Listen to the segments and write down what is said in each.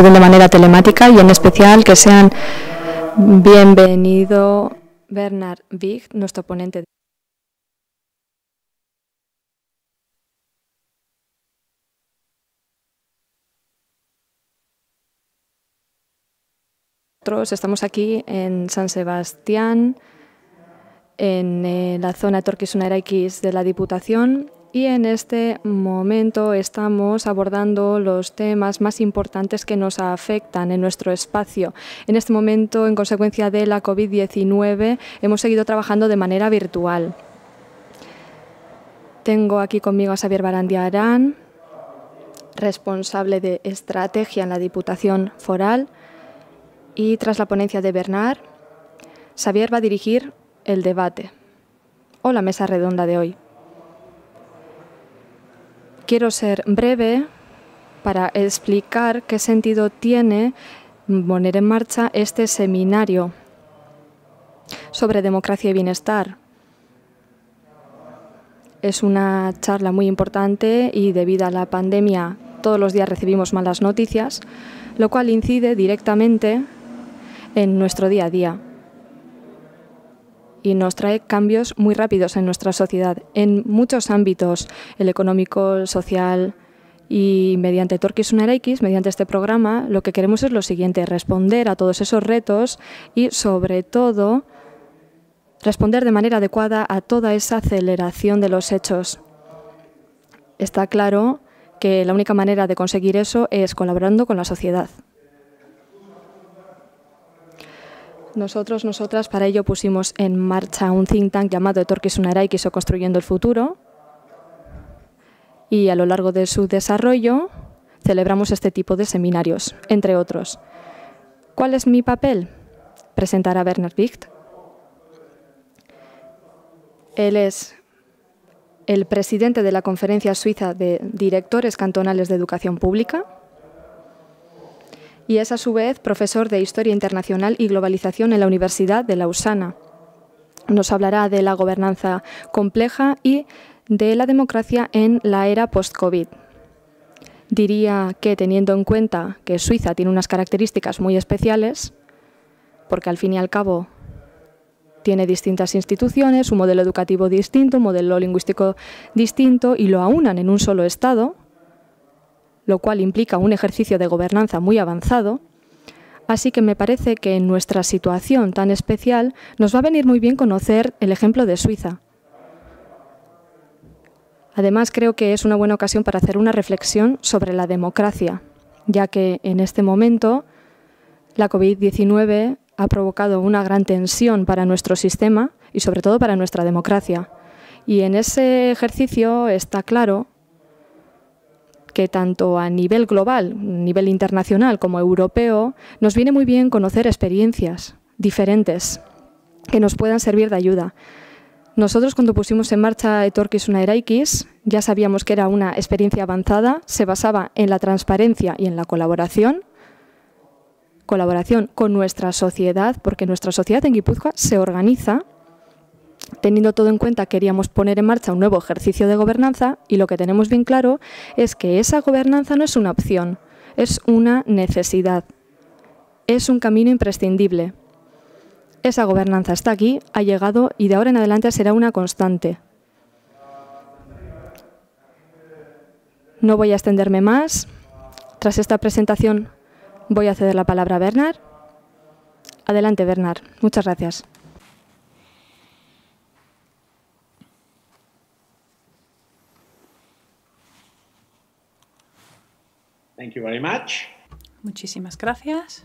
de manera telemática y en especial que sean bienvenido Bernard Wig, nuestro ponente. Nosotros estamos aquí en San Sebastián, en eh, la zona Torquisuna X de la Diputación y en este momento estamos abordando los temas más importantes que nos afectan en nuestro espacio. En este momento, en consecuencia de la COVID-19, hemos seguido trabajando de manera virtual. Tengo aquí conmigo a Xavier Barandiarán, responsable de estrategia en la Diputación Foral, y tras la ponencia de Bernard, Xavier va a dirigir el debate o la mesa redonda de hoy. Quiero ser breve para explicar qué sentido tiene poner en marcha este seminario sobre democracia y bienestar. Es una charla muy importante y debido a la pandemia todos los días recibimos malas noticias, lo cual incide directamente en nuestro día a día y nos trae cambios muy rápidos en nuestra sociedad, en muchos ámbitos, el económico, el social. Y mediante Torquis X, mediante este programa, lo que queremos es lo siguiente, responder a todos esos retos y sobre todo responder de manera adecuada a toda esa aceleración de los hechos. Está claro que la única manera de conseguir eso es colaborando con la sociedad. Nosotros, nosotras, para ello pusimos en marcha un think tank llamado Torques Sunaray, que hizo Construyendo el Futuro. Y a lo largo de su desarrollo celebramos este tipo de seminarios, entre otros. ¿Cuál es mi papel? Presentar a Bernard Wicht. Él es el presidente de la Conferencia Suiza de Directores Cantonales de Educación Pública y es a su vez profesor de Historia Internacional y Globalización en la Universidad de Lausana. Nos hablará de la gobernanza compleja y de la democracia en la era post-COVID. Diría que teniendo en cuenta que Suiza tiene unas características muy especiales, porque al fin y al cabo tiene distintas instituciones, un modelo educativo distinto, un modelo lingüístico distinto y lo aunan en un solo Estado, lo cual implica un ejercicio de gobernanza muy avanzado, así que me parece que en nuestra situación tan especial nos va a venir muy bien conocer el ejemplo de Suiza. Además, creo que es una buena ocasión para hacer una reflexión sobre la democracia, ya que en este momento la COVID-19 ha provocado una gran tensión para nuestro sistema y sobre todo para nuestra democracia. Y en ese ejercicio está claro que tanto a nivel global, a nivel internacional como europeo, nos viene muy bien conocer experiencias diferentes que nos puedan servir de ayuda. Nosotros cuando pusimos en marcha Etorquis una ya sabíamos que era una experiencia avanzada, se basaba en la transparencia y en la colaboración, colaboración con nuestra sociedad, porque nuestra sociedad en Guipúzcoa se organiza Teniendo todo en cuenta, queríamos poner en marcha un nuevo ejercicio de gobernanza y lo que tenemos bien claro es que esa gobernanza no es una opción, es una necesidad, es un camino imprescindible. Esa gobernanza está aquí, ha llegado y de ahora en adelante será una constante. No voy a extenderme más. Tras esta presentación voy a ceder la palabra a Bernard. Adelante, Bernard. Muchas gracias. Thank you very much. Muchísimas gracias.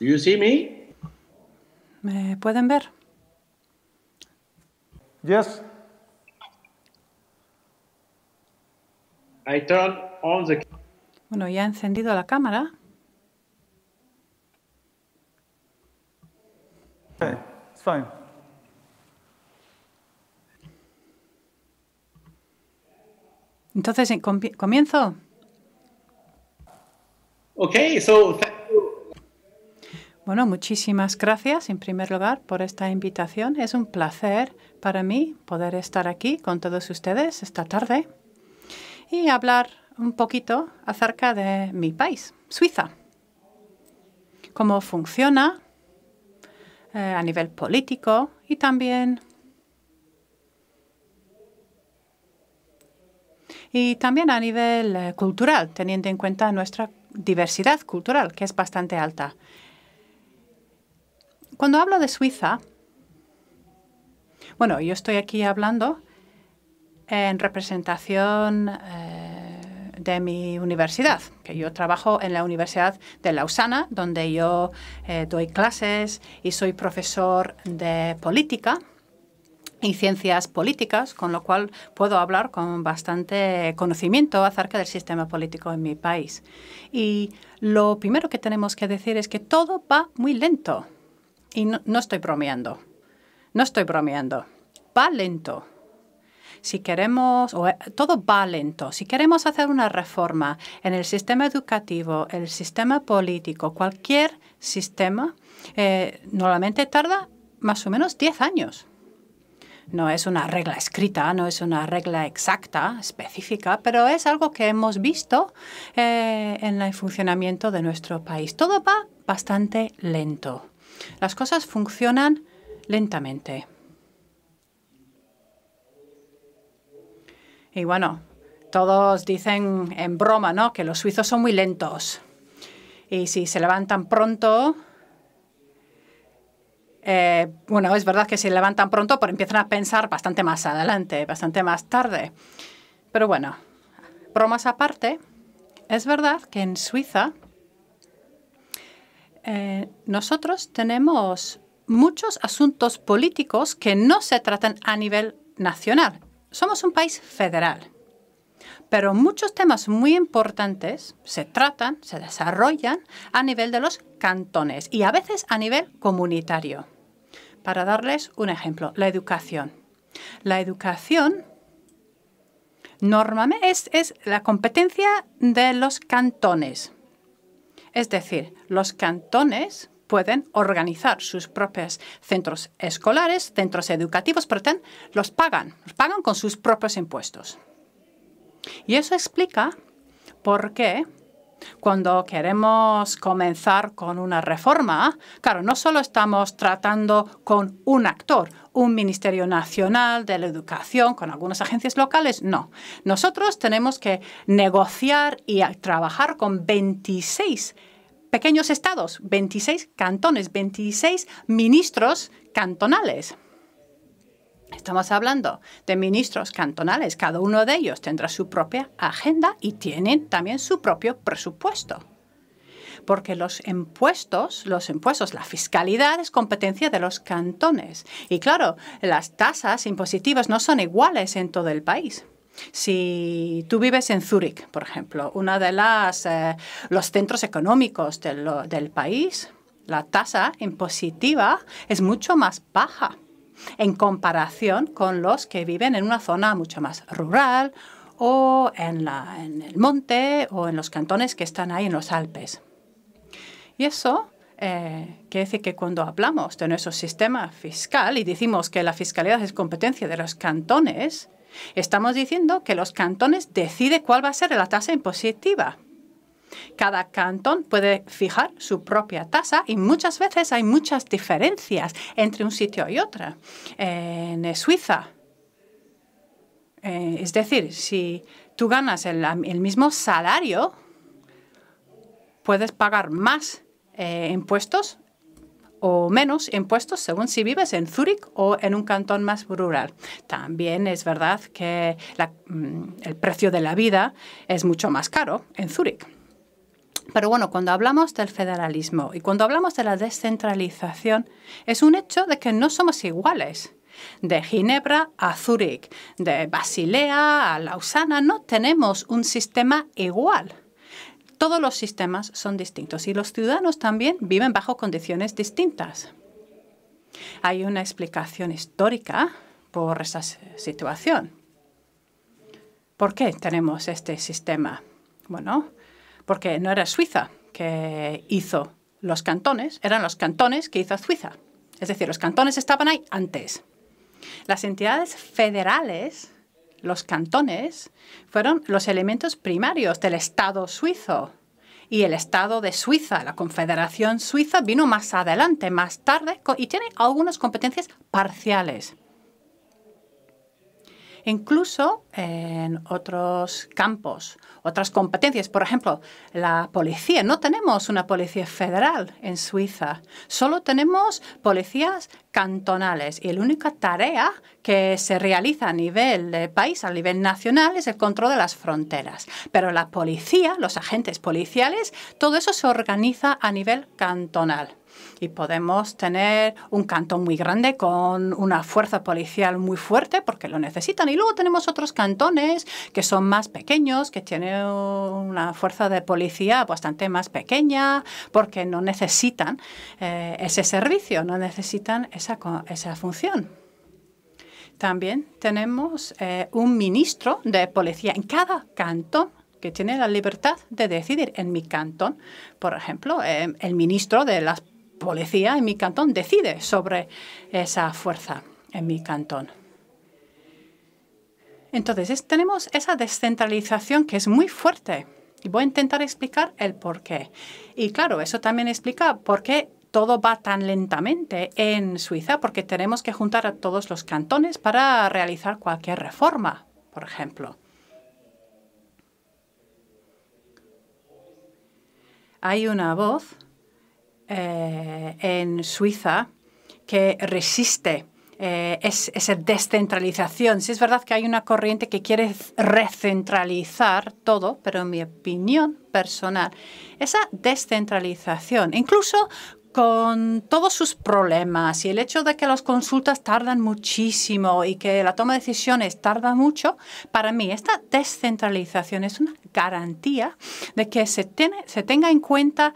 Do you see me? ¿Me pueden ver? Yes. I turn on the... Bueno, ya he encendido la cámara. Okay. Eh. Entonces, comienzo. Bueno, muchísimas gracias en primer lugar por esta invitación. Es un placer para mí poder estar aquí con todos ustedes esta tarde y hablar un poquito acerca de mi país, Suiza. Cómo funciona eh, a nivel político y también y también a nivel eh, cultural, teniendo en cuenta nuestra diversidad cultural, que es bastante alta. Cuando hablo de Suiza, bueno, yo estoy aquí hablando en representación eh, de mi universidad, que yo trabajo en la Universidad de Lausana, donde yo eh, doy clases y soy profesor de política y ciencias políticas, con lo cual puedo hablar con bastante conocimiento acerca del sistema político en mi país. Y lo primero que tenemos que decir es que todo va muy lento. Y no estoy bromeando. No estoy bromeando. Va lento si queremos, o eh, todo va lento, si queremos hacer una reforma en el sistema educativo, el sistema político, cualquier sistema, eh, normalmente tarda más o menos 10 años. No es una regla escrita, no es una regla exacta, específica, pero es algo que hemos visto eh, en el funcionamiento de nuestro país. Todo va bastante lento. Las cosas funcionan lentamente. Y bueno, todos dicen en broma, ¿no? Que los suizos son muy lentos. Y si se levantan pronto, eh, bueno, es verdad que se levantan pronto, pero pues empiezan a pensar bastante más adelante, bastante más tarde. Pero bueno, bromas aparte, es verdad que en Suiza eh, nosotros tenemos muchos asuntos políticos que no se tratan a nivel nacional. Somos un país federal, pero muchos temas muy importantes se tratan, se desarrollan a nivel de los cantones y a veces a nivel comunitario. Para darles un ejemplo, la educación. La educación normalmente es, es la competencia de los cantones. Es decir, los cantones pueden organizar sus propios centros escolares, centros educativos, pero los pagan, los pagan con sus propios impuestos. Y eso explica por qué cuando queremos comenzar con una reforma, claro, no solo estamos tratando con un actor, un Ministerio Nacional de la Educación, con algunas agencias locales, no. Nosotros tenemos que negociar y trabajar con 26 pequeños estados, 26 cantones, 26 ministros cantonales. Estamos hablando de ministros cantonales. Cada uno de ellos tendrá su propia agenda y tienen también su propio presupuesto. Porque los impuestos, los impuestos, la fiscalidad es competencia de los cantones. Y claro, las tasas impositivas no son iguales en todo el país. Si tú vives en Zúrich, por ejemplo, uno de eh, los centros económicos del, país, la tasa impositiva es mucho más baja en comparación con los que viven en una zona mucho más rural o en, el monte o en los cantones que están ahí en los Alpes. Y eso eh, quiere decir que cuando hablamos de nuestro sistema fiscal y decimos que la fiscalidad es competencia de los cantones, Estamos diciendo que los cantones deciden cuál va a ser la tasa impositiva. Cada cantón puede fijar su propia tasa y muchas veces hay muchas diferencias entre un sitio y otro. En Suiza, eh, es decir, si tú ganas el, mismo salario, puedes pagar más eh, impuestos o menos impuestos según si vives en Zúrich o en un cantón más rural. También es verdad que mm, el precio de la vida es mucho más caro en Zúrich. Pero bueno, cuando hablamos del federalismo y cuando hablamos de la descentralización, es un hecho de que no somos iguales. De Ginebra a Zúrich, de Basilea a Lausana, no tenemos un sistema igual todos los sistemas son distintos y los ciudadanos también viven bajo condiciones distintas. Hay una explicación histórica por esa situación. ¿Por qué tenemos este sistema? Bueno, porque no era Suiza que hizo los cantones, eran los cantones que hizo Suiza. Es decir, los cantones estaban ahí antes. Las entidades federales los cantones fueron los elementos primarios del Estado suizo. Y el Estado de Suiza, la Confederación Suiza, vino más adelante, más tarde, y tiene algunas competencias parciales. Incluso en otros campos, otras competencias, por ejemplo, la policía. No tenemos una policía federal en Suiza, solo tenemos policías cantonales y la única tarea que se realiza a nivel de país, a nivel nacional, es el control de las fronteras. Pero la policía, los agentes policiales, todo eso se organiza a nivel cantonal. Y podemos tener un cantón muy grande con una fuerza policial muy fuerte porque lo necesitan. Y luego tenemos otros cantones que son más pequeños, que tienen una fuerza de policía bastante más pequeña porque no necesitan eh, ese servicio, no necesitan esa, función también tenemos eh, un ministro de policía en cada cantón que tiene la libertad de decidir. En mi cantón, por ejemplo, eh, el ministro de las policía en mi cantón decide sobre esa fuerza en mi cantón. Entonces, tenemos esa descentralización que es muy fuerte. Y voy a intentar explicar el por qué. Y claro, eso también explica por qué todo va tan lentamente en Suiza, porque tenemos que juntar a todos los cantones para realizar cualquier reforma, por ejemplo. Hay una voz eh, en Suiza que resiste eh, esa descentralización. Sí es verdad que hay una corriente que quiere recentralizar todo, pero en mi opinión personal, esa descentralización, incluso con todos sus problemas y el hecho de que las consultas tardan muchísimo y que la toma de decisiones tarda mucho, para mí esta descentralización es una garantía de que se, tiene, se tenga en cuenta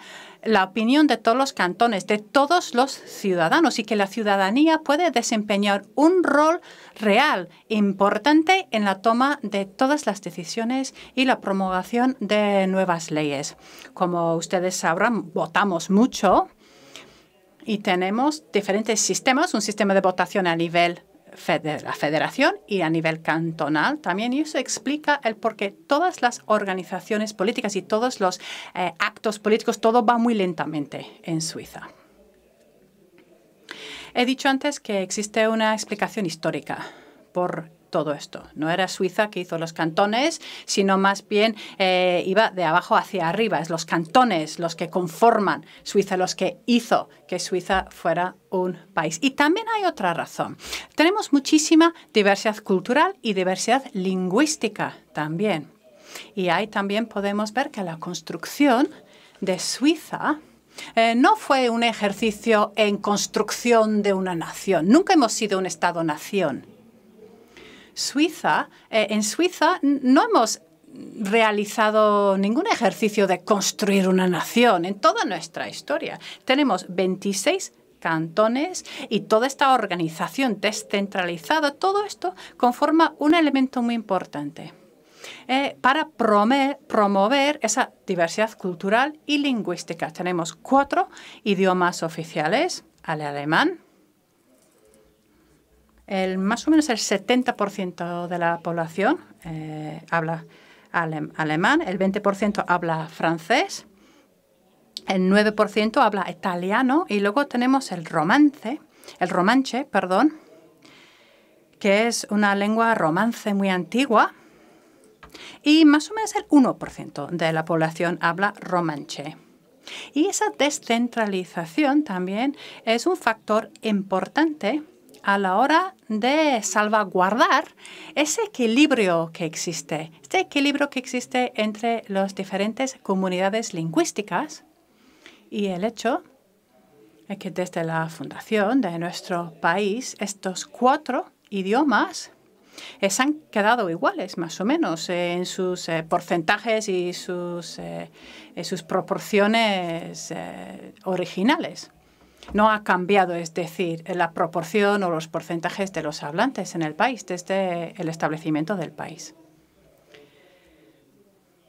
la opinión de todos los cantones, de todos los ciudadanos y que la ciudadanía puede desempeñar un rol real, importante en la toma de todas las decisiones y la promulgación de nuevas leyes. Como ustedes sabrán, votamos mucho y tenemos diferentes sistemas, un sistema de votación a nivel la federación y a nivel cantonal también. Y eso explica el por qué todas las organizaciones políticas y todos los eh, actos políticos, todo va muy lentamente en Suiza. He dicho antes que existe una explicación histórica por todo esto. No era Suiza que hizo los cantones, sino más bien eh, iba de abajo hacia arriba. Es los cantones los que conforman Suiza, los que hizo que Suiza fuera un país. Y también hay otra razón. Tenemos muchísima diversidad cultural y diversidad lingüística también. Y ahí también podemos ver que la construcción de Suiza eh, no fue un ejercicio en construcción de una nación. Nunca hemos sido un Estado-nación. Suiza, eh, en Suiza no hemos realizado ningún ejercicio de construir una nación en toda nuestra historia. Tenemos 26 cantones y toda esta organización descentralizada, todo esto conforma un elemento muy importante eh, para promover, esa diversidad cultural y lingüística. Tenemos cuatro idiomas oficiales, el alemán, más o menos el 70% de la población eh, habla alemán, el 20% habla francés, el 9% habla italiano y luego tenemos el romance, el romanche, perdón, que es una lengua romance muy antigua y más o menos el 1% de la población habla romanche. Y esa descentralización también es un factor importante a la hora de salvaguardar ese equilibrio que existe, este equilibrio que existe entre las diferentes comunidades lingüísticas y el hecho de que desde la fundación de nuestro país estos cuatro idiomas eh, se han quedado iguales, más o menos, eh, en sus eh, porcentajes y sus, proporciones originales no ha cambiado, es decir, la proporción o los porcentajes de los hablantes en el país desde el establecimiento del país.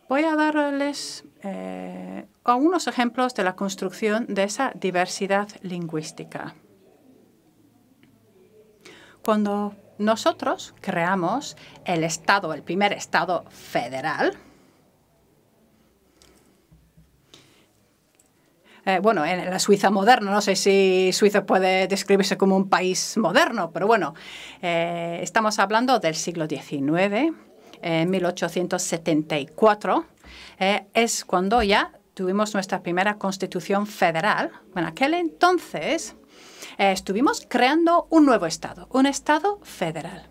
Voy a darles eh, algunos ejemplos de la construcción de esa diversidad lingüística. Cuando nosotros creamos el Estado, el primer Estado federal, Eh, bueno, en la Suiza moderna, no sé si Suiza puede describirse como un país moderno, pero bueno, eh, estamos hablando del siglo XIX, en 1874, es cuando ya tuvimos nuestra primera constitución federal. En aquel entonces eh, estuvimos creando un nuevo Estado, un Estado federal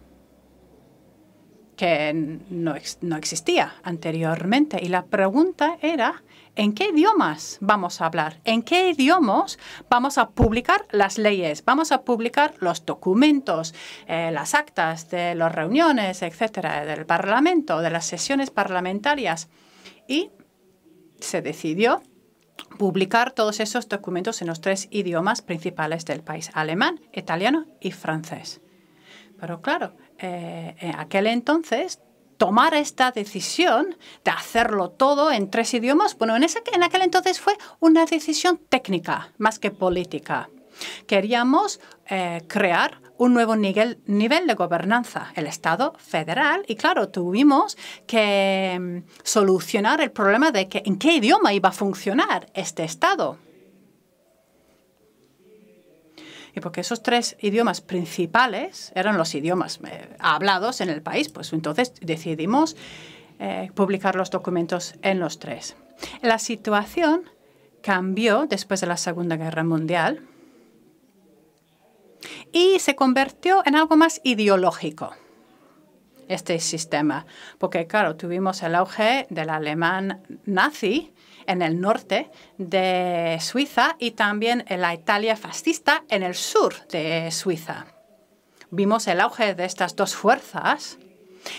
que no, no, existía anteriormente. Y la pregunta era, en qué idiomas vamos a hablar, en qué idiomas vamos a publicar las leyes, vamos a publicar los documentos, eh, las actas de las reuniones, etcétera, del Parlamento, de las sesiones parlamentarias. Y se decidió publicar todos esos documentos en los tres idiomas principales del país, alemán, italiano y francés. Pero claro, eh, en aquel entonces tomar esta decisión de hacerlo todo en tres idiomas, bueno, en, ese, en aquel entonces fue una decisión técnica más que política. Queríamos eh, crear un nuevo nivel, nivel de gobernanza, el Estado federal, y claro, tuvimos que mm, solucionar el problema de que en qué idioma iba a funcionar este Estado. Y porque esos tres idiomas principales eran los idiomas eh, hablados en el país, pues entonces decidimos eh, publicar los documentos en los tres. La situación cambió después de la Segunda Guerra Mundial y se convirtió en algo más ideológico este sistema. Porque, claro, tuvimos el auge del alemán nazi en el norte de Suiza y también en la Italia fascista en el sur de Suiza. Vimos el auge de estas dos fuerzas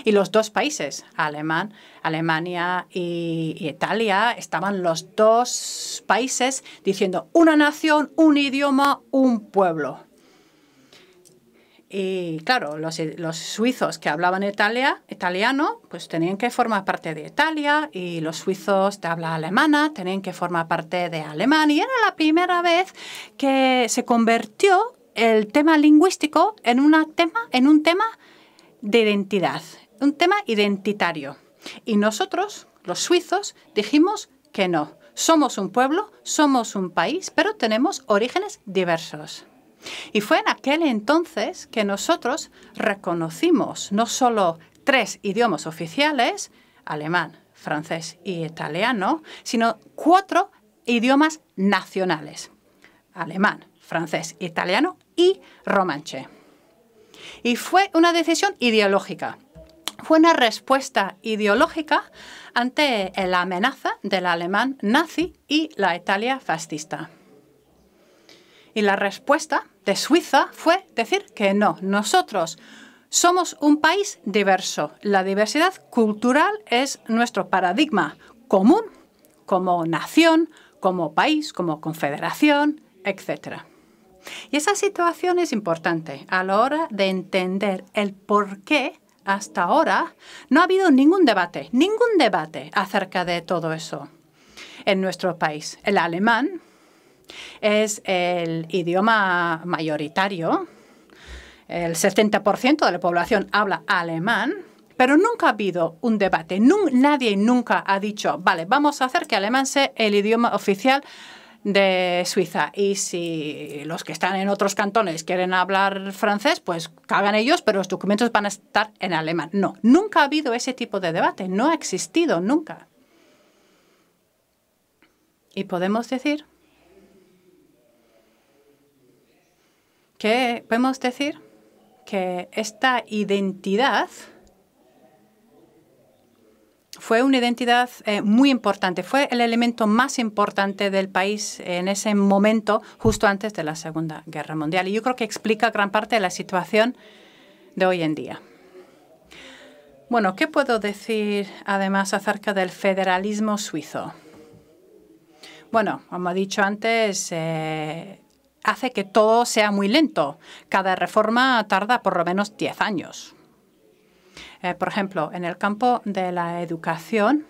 y los dos países, Alemán, Alemania y, y Italia, estaban los dos países diciendo una nación, un idioma, un pueblo. Y claro, los, suizos que hablaban italiano, pues tenían que formar parte de Italia y los suizos de habla alemana tenían que formar parte de Alemania. Y era la primera vez que se convirtió el tema lingüístico en, tema, en un tema de identidad, un tema identitario. Y nosotros, los suizos, dijimos que no. Somos un pueblo, somos un país, pero tenemos orígenes diversos. Y fue en aquel entonces que nosotros reconocimos no solo tres idiomas oficiales, alemán, francés y italiano, sino cuatro idiomas nacionales, alemán, francés, italiano y romanche. Y fue una decisión ideológica. Fue una respuesta ideológica ante la amenaza del alemán nazi y la Italia fascista. Y la respuesta de Suiza fue decir que no, nosotros somos un país diverso. La diversidad cultural es nuestro paradigma común como nación, como país, como confederación, etc. Y esa situación es importante a la hora de entender el por qué hasta ahora no ha habido ningún debate, ningún debate acerca de todo eso en nuestro país. El alemán es el idioma mayoritario. El 70% de la población habla alemán, pero nunca ha habido un debate. nadie nunca ha dicho, vale, vamos a hacer que alemán sea el idioma oficial de Suiza. Y si los que están en otros cantones quieren hablar francés, pues cagan ellos, pero los documentos van a estar en alemán. No, nunca ha habido ese tipo de debate. No ha existido nunca. Y podemos decir que podemos decir que esta identidad fue una identidad eh, muy importante, fue el elemento más importante del país en ese momento, justo antes de la Segunda Guerra Mundial. Y yo creo que explica gran parte de la situación de hoy en día. Bueno, ¿qué puedo decir además acerca del federalismo suizo? Bueno, como he dicho antes, eh, hace que todo sea muy lento. Cada reforma tarda por lo menos 10 años. Eh, por ejemplo, en el campo de la educación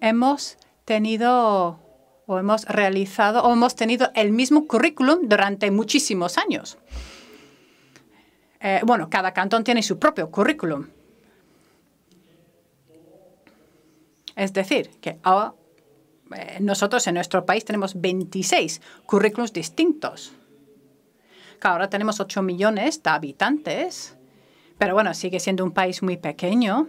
hemos tenido o hemos realizado o hemos tenido el mismo currículum durante muchísimos años. Eh, bueno, cada cantón tiene su propio currículum. Es decir, que ahora eh, nosotros en nuestro país tenemos 26 currículos distintos. Ahora tenemos 8 millones de habitantes, pero bueno, sigue siendo un país muy pequeño.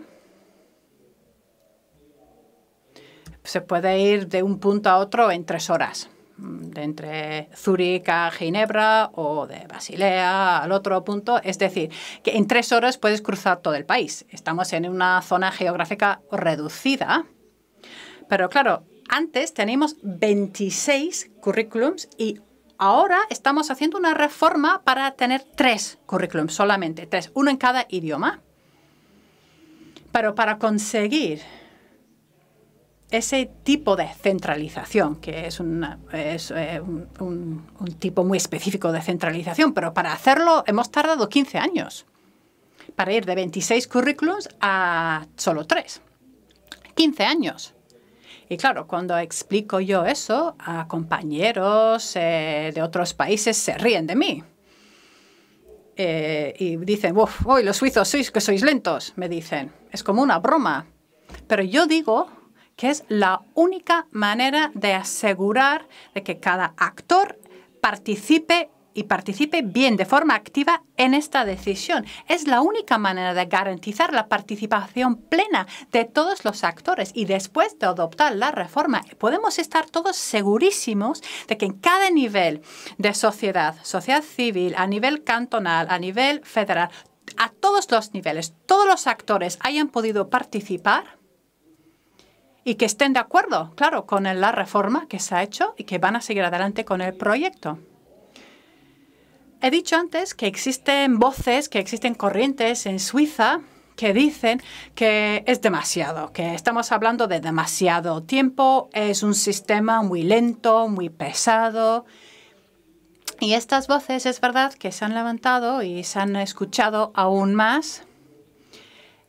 Se puede ir de un punto a otro en tres horas, mm, de entre Zúrich a Ginebra o de Basilea al otro punto. Es decir, que en tres horas puedes cruzar todo el país. Estamos en una zona geográfica reducida, pero claro, antes teníamos 26 currículums y ahora estamos haciendo una reforma para tener tres currículums solamente, tres, uno en cada idioma. Pero para conseguir ese tipo de centralización, que es, eh, un, tipo muy específico de centralización, pero para hacerlo hemos tardado 15 años, para ir de 26 currículums a solo tres, 15 años. Y claro, cuando explico yo eso a compañeros eh, de otros países, se ríen de mí. Eh, y dicen, uff, hoy los suizos sois que sois lentos, me dicen. Es como una broma. Pero yo digo que es la única manera de asegurar de que cada actor participe y participe bien de forma activa en esta decisión. Es la única manera de garantizar la participación plena de todos los actores y después de adoptar la reforma podemos estar todos segurísimos de que en cada nivel de sociedad, sociedad civil, a nivel cantonal, a nivel federal, a todos los niveles, todos los actores hayan podido participar y que estén de acuerdo, claro, con la reforma que se ha hecho y que van a seguir adelante con el proyecto. He dicho antes que existen voces, que existen corrientes en Suiza que dicen que es demasiado, que estamos hablando de demasiado tiempo, es un sistema muy lento, muy pesado. Y estas voces es verdad que se han levantado y se han escuchado aún más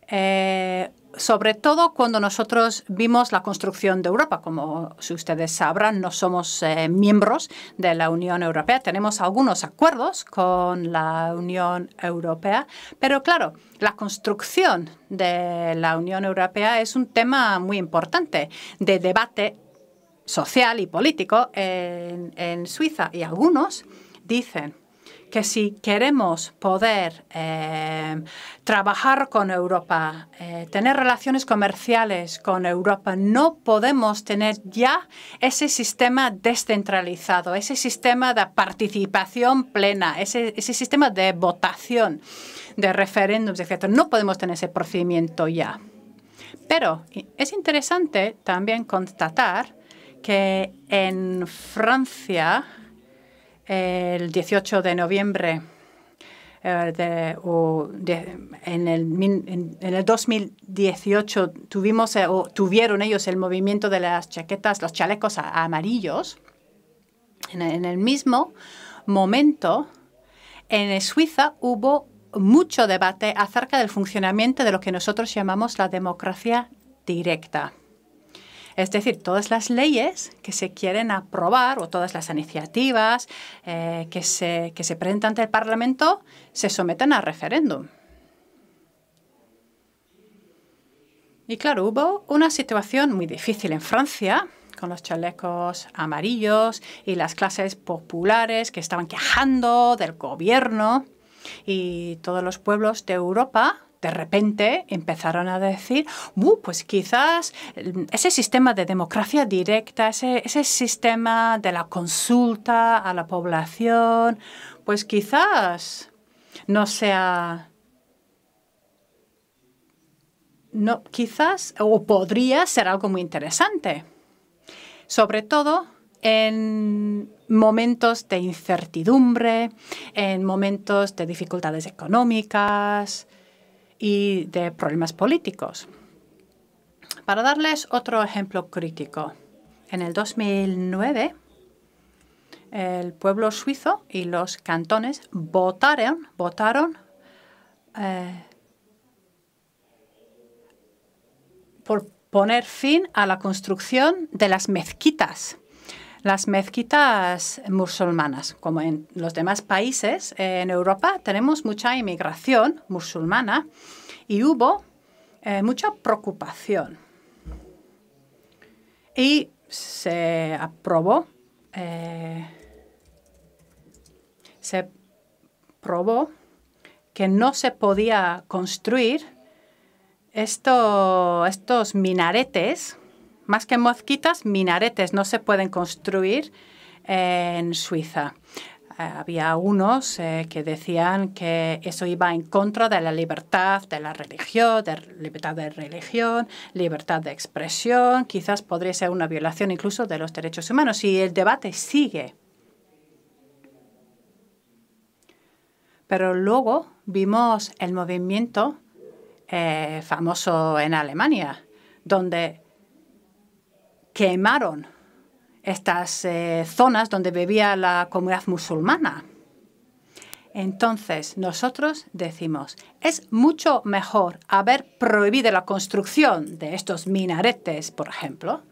eh, sobre todo cuando nosotros vimos la construcción de Europa. Como si ustedes sabrán, no somos eh, miembros de la Unión Europea. Tenemos algunos acuerdos con la Unión Europea, pero claro, la construcción de la Unión Europea es un tema muy importante de debate social y político en, en Suiza. Y algunos dicen que si queremos poder eh, trabajar con Europa, eh, tener relaciones comerciales con Europa, no podemos tener ya ese sistema descentralizado, ese sistema de participación plena, ese, sistema de votación, de referéndums, etc. No podemos tener ese procedimiento ya. Pero es interesante también constatar que en Francia el 18 de noviembre o eh, en, el, 2018 tuvimos eh, tuvieron ellos el movimiento de las chaquetas, los chalecos amarillos. en el mismo momento, en Suiza hubo mucho debate acerca del funcionamiento de lo que nosotros llamamos la democracia directa. Es decir, todas las leyes que se quieren aprobar o todas las iniciativas eh, que, se, que se presentan ante el Parlamento se someten a referéndum. Y claro, hubo una situación muy difícil en Francia con los chalecos amarillos y las clases populares que estaban quejando del gobierno y todos los pueblos de Europa de repente empezaron a decir, pues quizás mm, ese sistema de democracia directa, ese, sistema de la consulta a la población, pues quizás no sea no, quizás o podría ser algo muy interesante, sobre todo en momentos de incertidumbre, en momentos de dificultades económicas, y de problemas políticos. Para darles otro ejemplo crítico, en el 2009 el pueblo suizo y los cantones votaron, votaron eh, por poner fin a la construcción de las mezquitas las mezquitas musulmanas, como en los demás países en Europa, tenemos mucha inmigración musulmana y hubo eh, mucha preocupación. Y se aprobó, eh, se probó que no se podía construir estos minaretes más que mosquitas, minaretes no se pueden construir en Suiza. Eh, había unos eh, que decían que eso iba en contra de la libertad de la religión, libertad de religión, libertad de expresión, quizás podría ser una violación incluso de los derechos humanos. Y el debate sigue. Pero luego vimos el movimiento eh, famoso en Alemania, donde quemaron estas eh, zonas donde vivía la comunidad musulmana. Entonces nosotros decimos, es mucho mejor haber prohibido la construcción de estos minaretes, por ejemplo,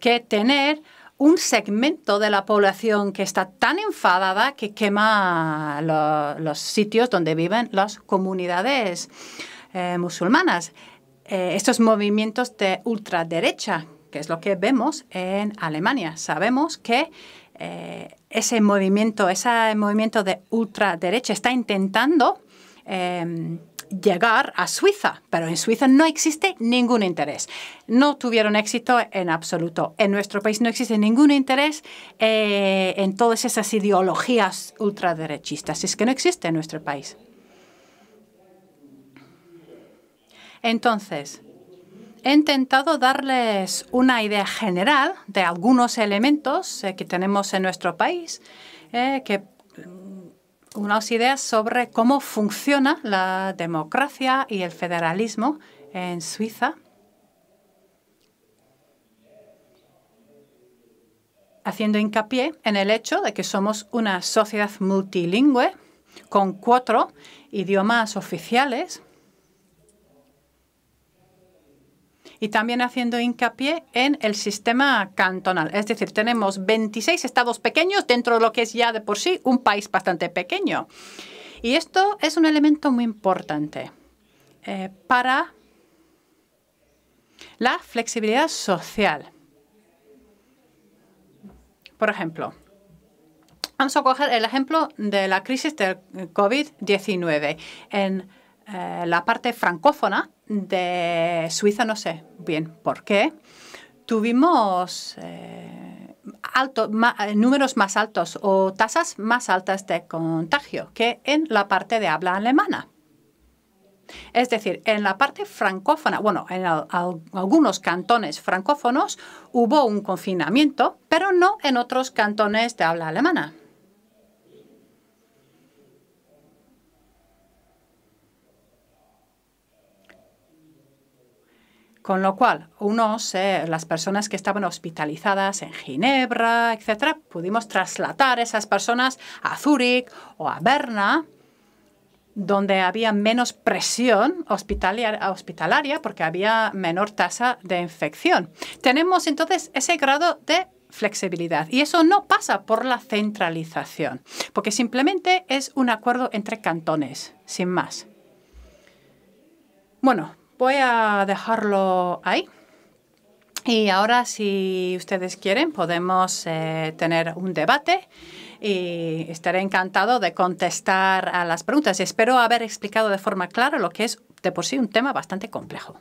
que tener un segmento de la población que está tan enfadada que quema los sitios donde viven las comunidades eh, musulmanas. Eh, estos movimientos de ultraderecha que es lo que vemos en Alemania. Sabemos que eh, ese movimiento, ese movimiento de ultraderecha está intentando em, llegar a Suiza, pero en Suiza no existe ningún interés. No tuvieron éxito en absoluto. En nuestro país no existe ningún interés eh, en todas esas ideologías ultraderechistas. Es que no existe en nuestro país. Entonces, He intentado darles una idea general de algunos elementos eh, que tenemos en nuestro país, eh, mm, unas ideas sobre cómo funciona la democracia y el federalismo en Suiza. haciendo hincapié en el hecho de que somos una sociedad multilingüe con cuatro idiomas oficiales y también haciendo hincapié en el sistema cantonal. Es decir, tenemos 26 estados pequeños dentro de lo que es ya de por sí un país bastante pequeño. Y esto es un elemento muy importante eh, para la flexibilidad social. Por ejemplo, vamos a coger el ejemplo de la crisis del COVID-19. En eh, la parte francófona, de Suiza, no sé bien por qué, tuvimos eh, eh, números más altos o tasas más altas de contagio que en la parte de habla alemana. Es decir, en la parte francófona, bueno, en algunos cantones francófonos hubo un confinamiento, pero no en otros cantones de habla alemana. Con lo cual, unos, las personas que estaban hospitalizadas en Ginebra, etcétera, pudimos trasladar esas personas a Zúrich o a Berna, donde había menos presión hospitalaria porque había menor tasa de infección. Tenemos entonces ese grado de flexibilidad. Y eso no pasa por la centralización, porque simplemente es un acuerdo entre cantones, sin más. Bueno, Voy a dejarlo ahí. Y ahora, si ustedes quieren, podemos eh, tener un debate y estaré encantado de contestar a las preguntas. Espero haber explicado de forma clara lo que es de por sí un tema bastante complejo.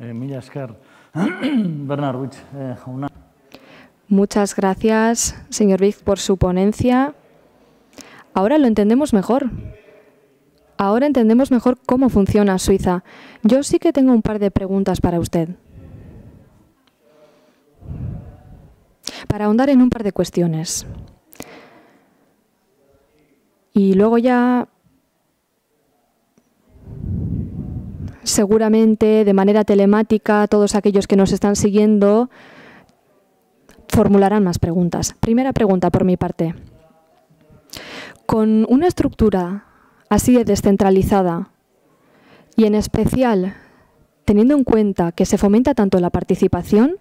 Eh, eh, Muchas gracias, señor Biff, por su ponencia. Ahora lo entendemos mejor. Ahora entendemos mejor cómo funciona Suiza. Yo sí que tengo un par de preguntas para usted. Para ahondar en un par de cuestiones. Y luego ya seguramente de manera telemática todos aquellos que nos están siguiendo formularán más preguntas. Primera pregunta por mi parte. Con una estructura así de descentralizada y en especial teniendo en cuenta que se fomenta tanto la participación,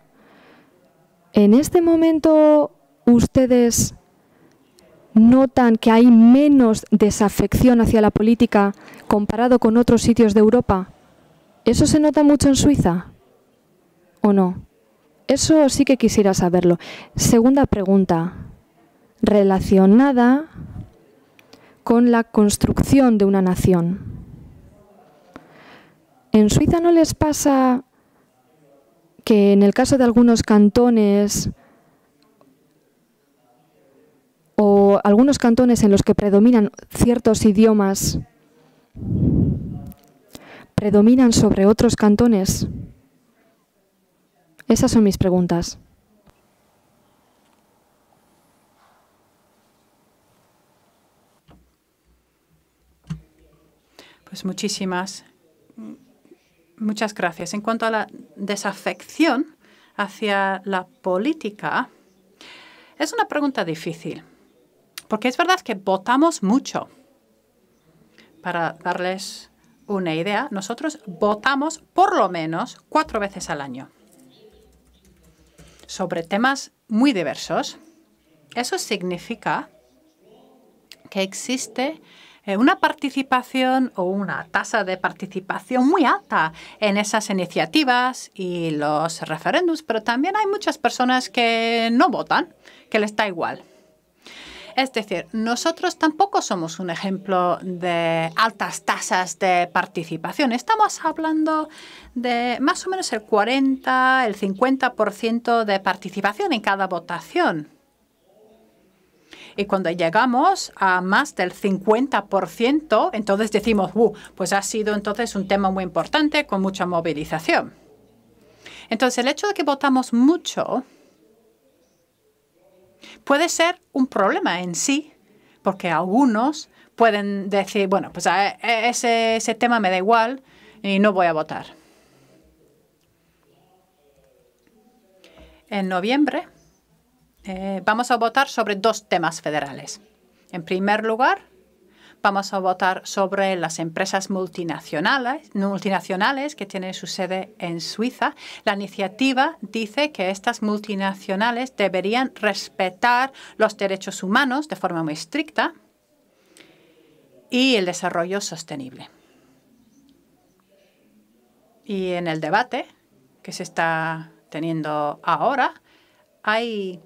en este momento ustedes notan que hay menos desafección hacia la política comparado con otros sitios de Europa. ¿Eso se nota mucho en Suiza o no? Eso sí que quisiera saberlo. Segunda pregunta, relacionada con la construcción de una nación. ¿En Suiza no les pasa que en el caso de algunos cantones o algunos cantones en los que predominan ciertos idiomas, predominan sobre otros cantones? Esas son mis preguntas. Pues muchísimas, muchas gracias. En cuanto a la desafección hacia la política, es una pregunta difícil, porque es verdad que votamos mucho. Para darles una idea, nosotros votamos por lo menos cuatro veces al año sobre temas muy diversos. Eso significa que existe eh, una participación o una tasa de participación muy alta en esas iniciativas y los referéndums, pero también hay muchas personas que no votan, que les da igual. Es decir, nosotros tampoco somos un ejemplo de altas tasas de participación. Estamos hablando de más o menos el 40, el 50% de participación en cada votación. Y cuando llegamos a más del 50%, entonces decimos, uh, pues ha sido entonces un tema muy importante con mucha movilización. Entonces, el hecho de que votamos mucho puede ser un problema en sí, porque algunos pueden decir, bueno, pues ah, e, e, ese, ese tema me da igual y no voy a votar. En noviembre eh, vamos a votar sobre dos temas federales. En primer lugar, vamos a votar sobre las empresas multinacionales, multinacionales que tienen su sede en Suiza. La iniciativa dice que estas multinacionales deberían respetar los derechos humanos de forma muy estricta y el desarrollo sostenible. Y en el debate que se está teniendo ahora, hay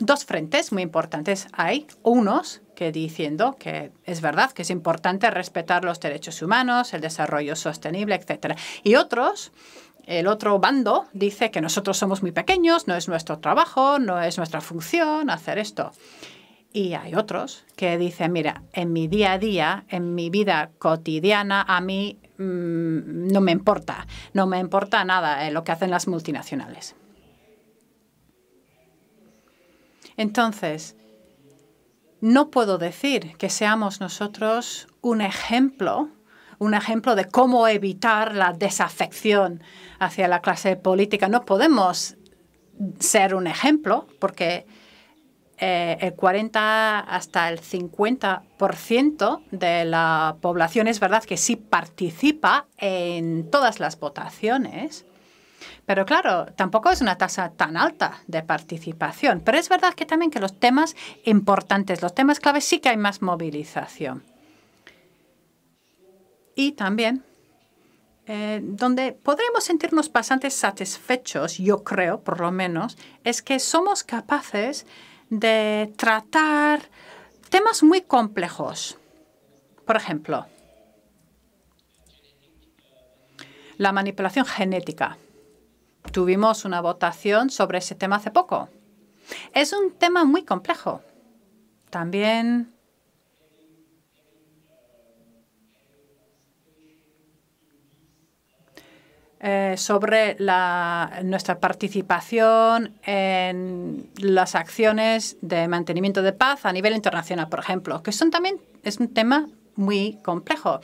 dos frentes muy importantes hay. Unos que diciendo que es verdad que es importante respetar los derechos humanos, el desarrollo sostenible, etcétera. Y otros, el otro bando dice que nosotros somos muy pequeños, no es nuestro trabajo, no es nuestra función hacer esto. Y hay otros que dicen, mira, en mi día a día, en mi vida cotidiana, a mí mm, no me importa, no me importa nada eh, lo que hacen las multinacionales. Entonces, no puedo decir que seamos nosotros un ejemplo, un ejemplo de cómo evitar la desafección hacia la clase política. No podemos ser un ejemplo porque eh, el 40 hasta el 50% de la población es verdad que sí participa en todas las votaciones, pero claro, tampoco es una tasa tan alta de participación. Pero es verdad que también que los temas importantes, los temas claves, sí que hay más movilización. Y también eh, donde podremos sentirnos bastante satisfechos, yo creo, por lo menos, es que somos capaces de tratar temas muy complejos. Por ejemplo, la manipulación genética. Tuvimos una votación sobre ese tema hace poco. Es un tema muy complejo. También eh, sobre la, nuestra participación en las acciones de mantenimiento de paz a nivel internacional, por ejemplo, que son también es un tema muy complejo.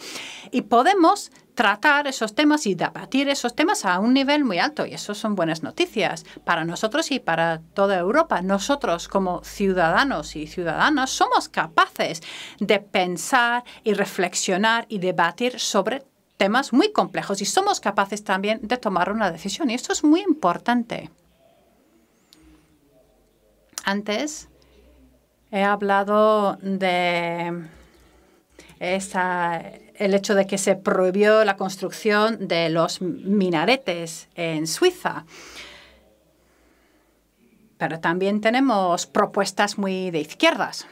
Y Podemos tratar esos temas y debatir esos temas a un nivel muy alto. Y eso son buenas noticias para nosotros y para toda Europa. Nosotros como ciudadanos y ciudadanas somos capaces de pensar y reflexionar y debatir sobre temas muy complejos y somos capaces también de tomar una decisión. Y esto es muy importante. Antes he hablado de esa el hecho de que se prohibió la construcción de los minaretes en Suiza. Pero también tenemos propuestas muy de izquierdas.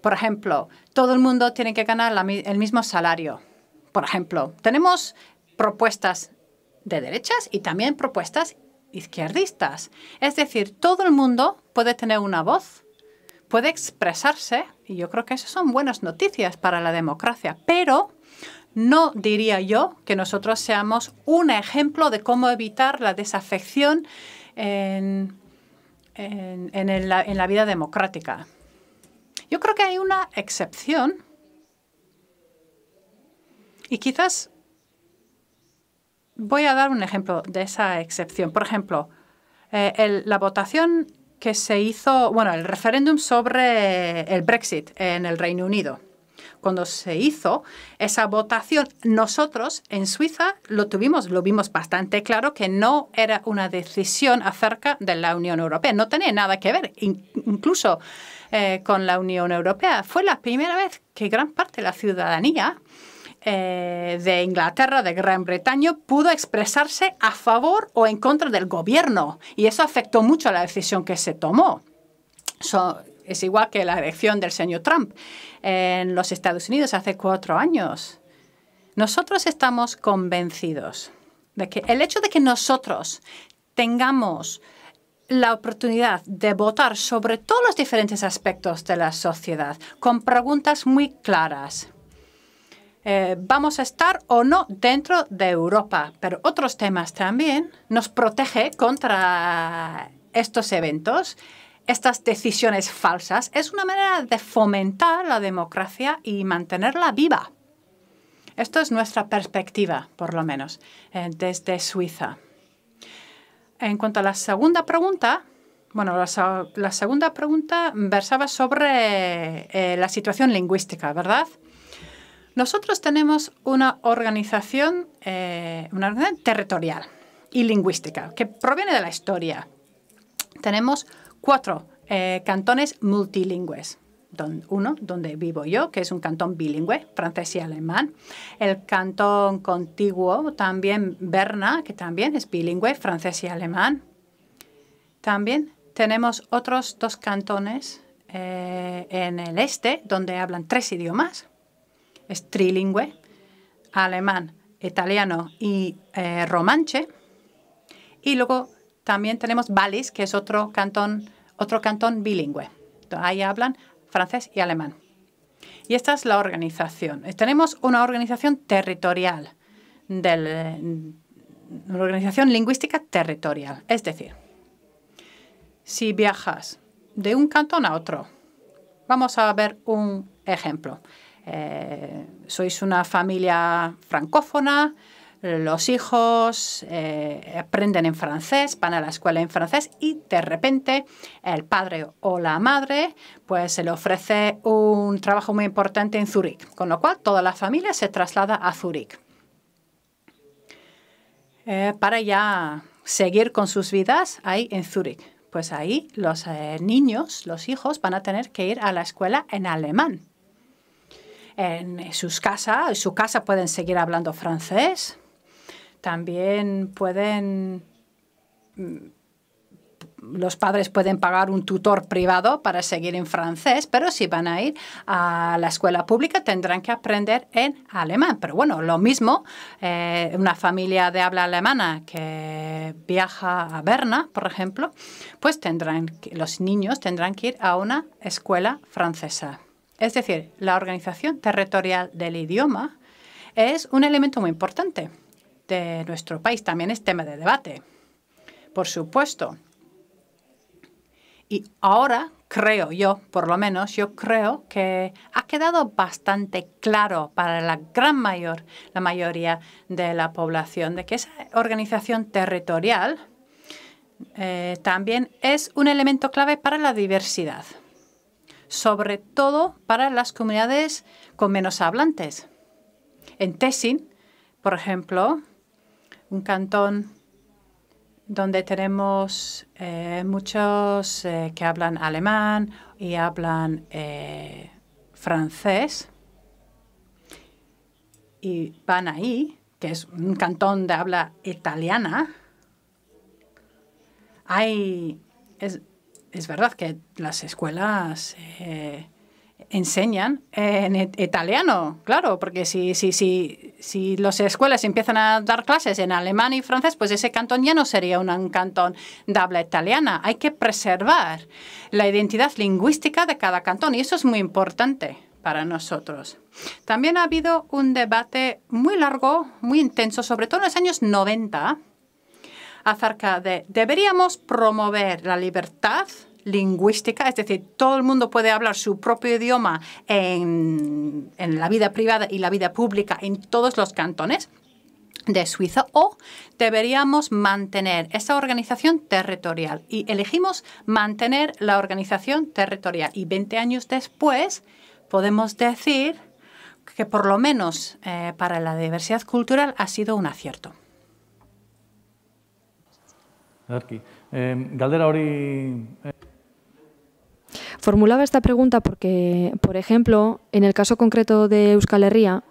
Por ejemplo, todo el mundo tiene que ganar el mismo salario. Por ejemplo, tenemos propuestas de derechas y también propuestas izquierdistas. Es decir, todo el mundo puede tener una voz, puede expresarse y yo creo que esas son buenas noticias para la democracia, pero no diría yo que nosotros seamos un ejemplo de cómo evitar la desafección en, la vida democrática. Yo creo que hay una excepción y quizás voy a dar un ejemplo de esa excepción. Por ejemplo, eh, la votación que se hizo, bueno, el referéndum sobre el Brexit en el Reino Unido. Cuando se hizo esa votación, nosotros en Suiza lo tuvimos, lo vimos bastante claro que no era una decisión acerca de la Unión Europea, no tenía nada que ver, incluso eh, con la Unión Europea. Fue la primera vez que gran parte de la ciudadanía eh, de Inglaterra, de Gran Bretaña, pudo expresarse a favor o en contra del gobierno. Y eso afectó mucho a la decisión que se tomó. es igual que la elección del señor Trump en los Estados Unidos hace cuatro años. Nosotros estamos convencidos de que el hecho de que nosotros tengamos la oportunidad de votar sobre todos los diferentes aspectos de la sociedad con preguntas muy claras eh, vamos a estar o no dentro de Europa. Pero otros temas también nos protege contra estos eventos, estas decisiones falsas. Es una manera de fomentar la democracia y mantenerla viva. Esto es nuestra perspectiva, por lo menos, eh, desde Suiza. En cuanto a la segunda pregunta, bueno, la, segunda pregunta versaba sobre eh, la situación lingüística, ¿verdad? Nosotros tenemos una organización, eh, una organización territorial y lingüística que proviene de la historia. Tenemos cuatro eh, cantones multilingües. uno, donde vivo yo, que es un cantón bilingüe, francés y alemán. El cantón contiguo, también Berna, que también es bilingüe, francés y alemán. También tenemos otros dos cantones eh, en el este, donde hablan tres idiomas es trilingüe, alemán, italiano y eh, romanche. Y luego también tenemos balis que es otro cantón, otro cantón bilingüe. ahí hablan francés y alemán. Y esta es la organización. Eh, tenemos una organización territorial, eh, una organización lingüística territorial. Es decir, si viajas de un cantón a otro, vamos a ver un ejemplo. Eh, sois una familia francófona, los hijos eh, aprenden en francés, van a la escuela en francés y de repente el padre o la madre pues se le ofrece un trabajo muy importante en Zurich, con lo cual toda la familia se traslada a Zurich eh, para ya seguir con sus vidas ahí en Zurich. Pues ahí los niños, los hijos van a tener que ir a la escuela en alemán en sus casas, en su casa pueden seguir hablando francés, también pueden mm, los padres pueden pagar un tutor privado para seguir en francés, pero si van a ir a la escuela pública tendrán que aprender en alemán. Pero bueno, lo mismo, eh, una familia de habla alemana que viaja a Berna, por ejemplo, pues tendrán los niños tendrán que ir a una escuela francesa. Es decir, la organización territorial del idioma es un elemento muy importante de nuestro país. También es tema de debate, por supuesto. Y ahora creo yo, por lo menos, yo creo que ha quedado bastante claro para la gran mayor, la mayoría de la población, de que esa organización territorial eh, también es un elemento clave para la diversidad sobre todo para las comunidades con menos hablantes. En Tessin, por ejemplo, un cantón donde tenemos eh, muchos eh, que hablan alemán y hablan eh, francés y van ahí, que es un cantón de habla italiana, hay es verdad que las escuelas eh, enseñan eh, en italiano, claro, porque si, si, si, si las escuelas empiezan a dar clases en alemán y francés, pues ese cantón ya no sería un cantón de habla italiana. Hay que preservar la identidad lingüística de cada cantón y eso es muy importante para nosotros. También ha habido un debate muy largo, muy intenso, sobre todo en los años 90, acerca de deberíamos promover la libertad lingüística, es decir, todo el mundo puede hablar su propio idioma en, la vida privada y la vida pública en todos los cantones de Suiza o deberíamos mantener esa organización territorial y elegimos mantener la organización territorial y 20 años después podemos decir que por lo menos eh, para la diversidad cultural ha sido un acierto. Em, eh, Formulaba esta pregunta porque, por ejemplo, en el caso concreto de Euskal Herria,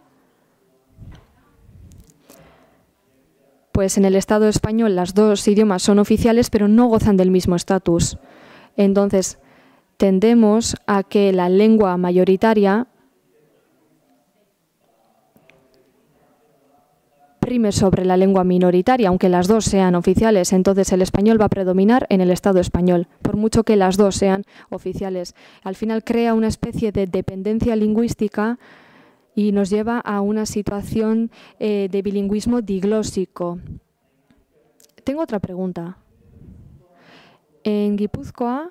pues en el Estado español las dos idiomas son oficiales, pero no gozan del mismo estatus. Entonces, tendemos a que la lengua mayoritaria sobre la lengua minoritaria, aunque las dos sean oficiales, entonces el español va a predominar en el Estado español, por mucho que las dos sean oficiales. Al final crea una especie de dependencia lingüística y nos lleva a una situación eh, de bilingüismo diglósico. Tengo otra pregunta. En Guipúzcoa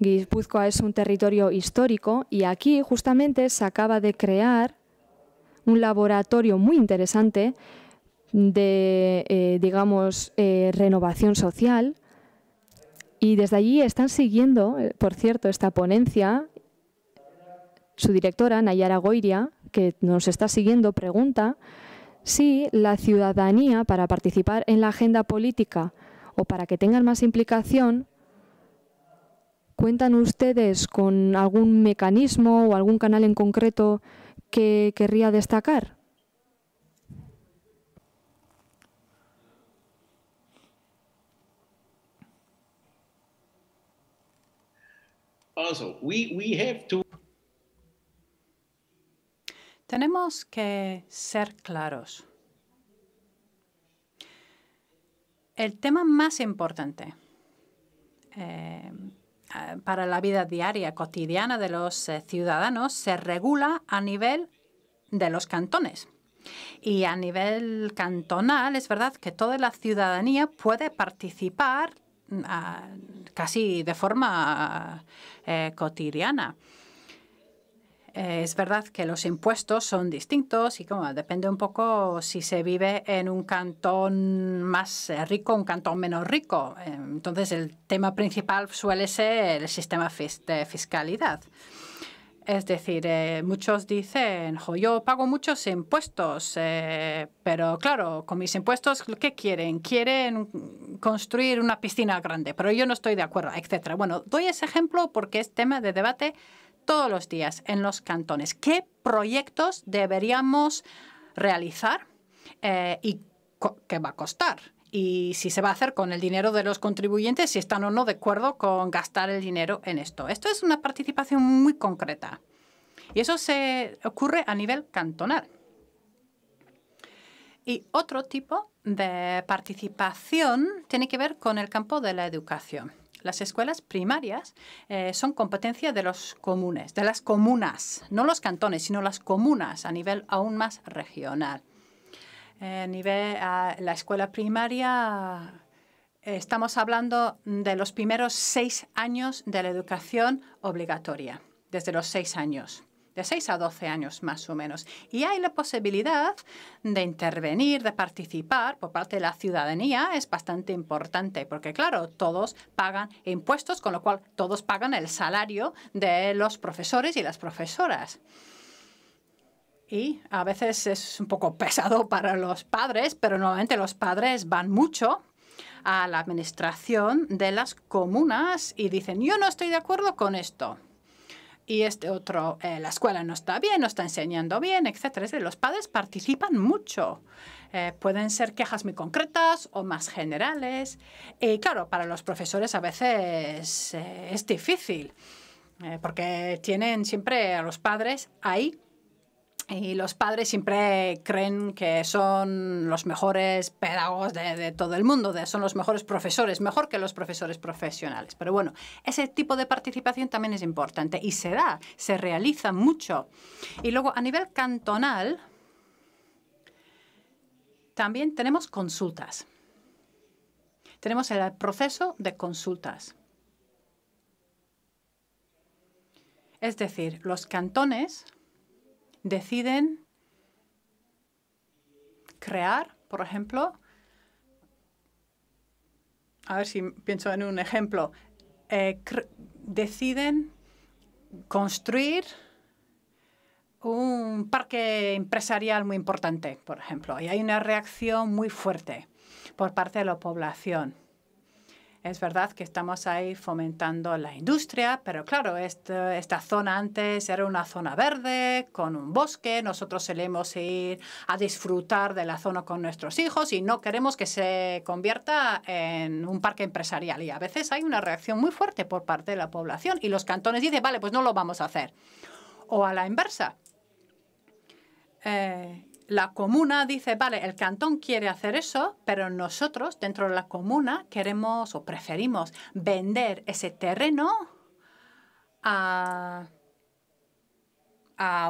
Guipúzcoa es un territorio histórico y aquí justamente se acaba de crear un laboratorio muy interesante de, eh, digamos, eh, renovación social. Y desde allí están siguiendo, eh, por cierto, esta ponencia. Su directora, Nayara Goiria, que nos está siguiendo, pregunta si la ciudadanía, para participar en la agenda política o para que tengan más implicación, ¿Cuentan ustedes con algún mecanismo o algún canal en concreto que querría destacar? Tenemos que ser claros. El tema más importante eh, eh, para la vida diaria, cotidiana de los eh, ciudadanos se regula a nivel de los cantones. Y a nivel cantonal es verdad que toda la ciudadanía puede participar mm, ah, casi de forma eh, cotidiana. Eh, es verdad que los impuestos son distintos y como depende un poco si se vive en un cantón más eh, rico, o un cantón menos rico. Eh, entonces el tema principal suele ser el sistema de fiscalidad. Es decir, muchos dicen, yo pago muchos impuestos, pero claro, con mis impuestos, ¿qué quieren? Quieren construir una piscina grande, pero yo no estoy de acuerdo, etcétera. Bueno, doy ese ejemplo porque es tema de debate todos los días en los cantones. ¿Qué proyectos deberíamos realizar eh, y qué va a costar? y si se va a hacer con el dinero de los contribuyentes, si están o no de acuerdo con gastar el dinero en esto. Esto es una participación muy concreta. Y eso se ocurre a nivel cantonal. Y otro tipo de participación tiene que ver con el campo de la educación las escuelas primarias eh, son competencia de los comunes, de las comunas, no los cantones, sino las comunas a nivel aún más regional. Eh, a nivel, la escuela primaria estamos hablando de los primeros seis años de la educación obligatoria, desde los seis años de 6 a 12 años más o menos. Y hay la posibilidad de intervenir, de participar por parte de la ciudadanía, es bastante importante, porque claro, todos pagan impuestos, con lo cual todos pagan el salario de los profesores y las profesoras y a veces es un poco pesado para los padres, pero normalmente los padres van mucho a la administración de las comunas y dicen, yo no estoy de acuerdo con esto y este otro, eh, la escuela no está bien, no está enseñando bien, etc. los padres participan mucho. Eh, pueden ser quejas muy concretas o más generales. Y claro, para los profesores a veces eh, es difícil, porque tienen siempre a los padres ahí y los padres siempre creen que son los mejores pedagogos de, todo el mundo, de, son los mejores profesores, mejor que los profesores profesionales. Pero bueno, ese tipo de participación también es importante y se da, se realiza mucho. Y luego a nivel cantonal, también tenemos consultas. Tenemos el proceso de consultas. Es decir, los cantones deciden crear, por ejemplo, a ver si pienso en un ejemplo, eh, deciden construir un parque empresarial muy importante, por ejemplo, y hay una reacción muy fuerte por parte de la población. Es verdad que estamos ahí fomentando la industria, pero claro, este, esta, zona antes era una zona verde con un bosque. Nosotros solemos ir a disfrutar de la zona con nuestros hijos y no queremos que se convierta en un parque empresarial. Y a veces hay una reacción muy fuerte por parte de la población y los cantones dicen, vale, pues no lo vamos a hacer. O a la inversa. Eh, la comuna dice, vale, el cantón quiere hacer eso, pero nosotros dentro de la comuna queremos o preferimos vender ese terreno a,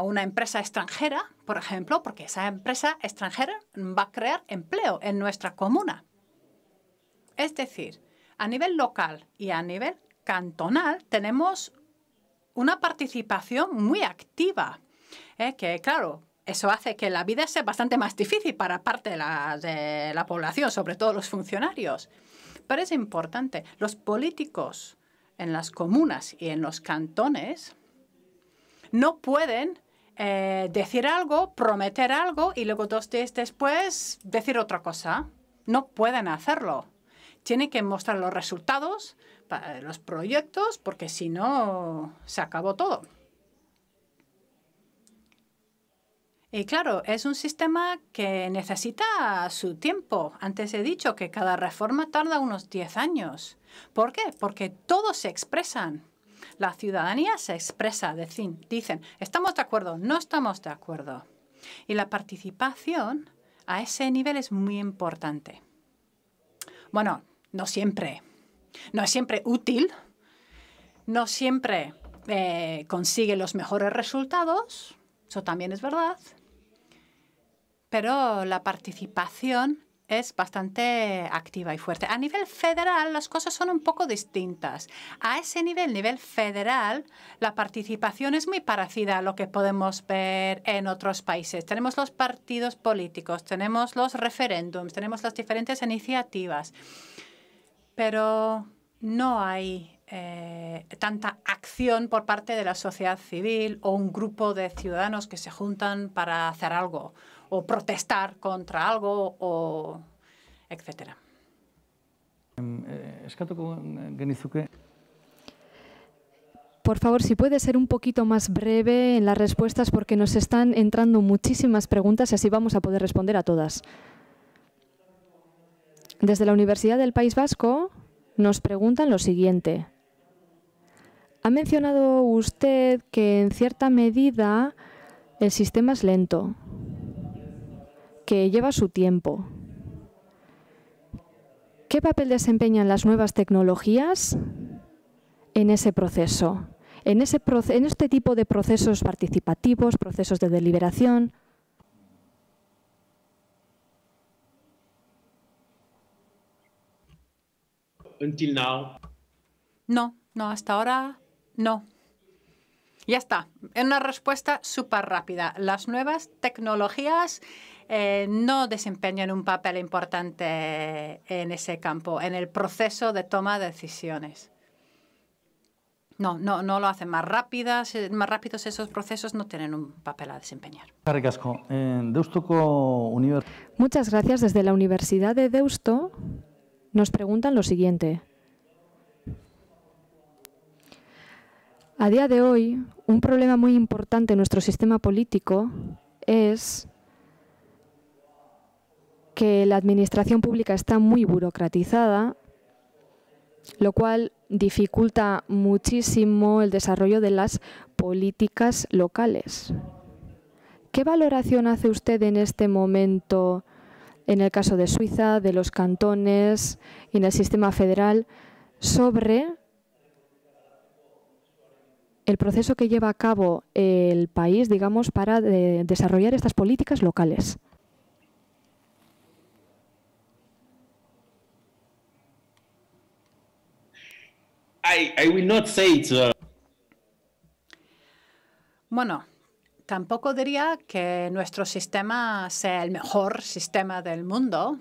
una empresa extranjera, por ejemplo, porque esa empresa extranjera va a crear empleo en nuestra comuna. Es decir, a nivel local y a nivel cantonal tenemos una participación muy activa, ¿eh? que claro, eso hace que la vida sea bastante más difícil para parte de la, población, sobre todo los funcionarios. Pero es importante, los políticos en las comunas y en los cantones no pueden eh, decir algo, prometer algo y luego dos días después decir otra cosa. No pueden hacerlo. Tienen que mostrar los resultados, los proyectos, porque si no, se acabó todo. Y eh, claro, es un sistema que necesita su tiempo. Antes he dicho que cada reforma tarda unos 10 años. ¿Por qué? Porque todos se expresan. La ciudadanía se expresa, dicen, estamos de acuerdo, no estamos de acuerdo. Y la participación a ese nivel es muy importante. Bueno, no siempre. No es siempre útil. No siempre eh, consigue los mejores resultados. Eso también es verdad pero la participación es bastante activa y fuerte. A nivel federal las cosas son un poco distintas. A ese nivel, nivel federal, la participación es muy parecida a lo que podemos ver en otros países. Tenemos los partidos políticos, tenemos los referéndums, tenemos las diferentes iniciativas, pero no hay eh, tanta acción por parte de la sociedad civil o un grupo de ciudadanos que se juntan para hacer algo o protestar contra algo o etcétera. Em, eh, Por favor, si puede ser un poquito más breve en las respuestas porque nos están entrando muchísimas preguntas y así vamos a poder responder a todas. Desde la Universidad del País Vasco nos preguntan lo siguiente. Ha mencionado usted que en cierta medida el sistema es lento que lleva su tiempo. ¿Qué papel desempeñan las nuevas tecnologías en ese proceso? En, ese, en este tipo de procesos participativos, procesos de deliberación. No, no, hasta ahora no. Ya está. Una respuesta súper rápida. Las nuevas tecnologías eh, no desempeñan un papel importante en ese campo, en el proceso de toma de decisiones. No, no, no lo hacen más rápidas, eh, más rápidos esos procesos no tienen un papel a desempeñar. Muchas gracias. Desde la Universidad de Deusto nos preguntan lo siguiente. A día de hoy, un problema muy importante en nuestro sistema político es que la administración pública está muy burocratizada, lo cual dificulta muchísimo el desarrollo de las políticas locales. ¿Qué valoración hace usted en este momento en el caso de Suiza, de los cantones y en el sistema federal sobre el proceso que lleva a cabo el país, digamos, para desarrollar estas políticas locales? Uh, bueno, tampoco diría que nuestro sistema sea el mejor sistema del mundo,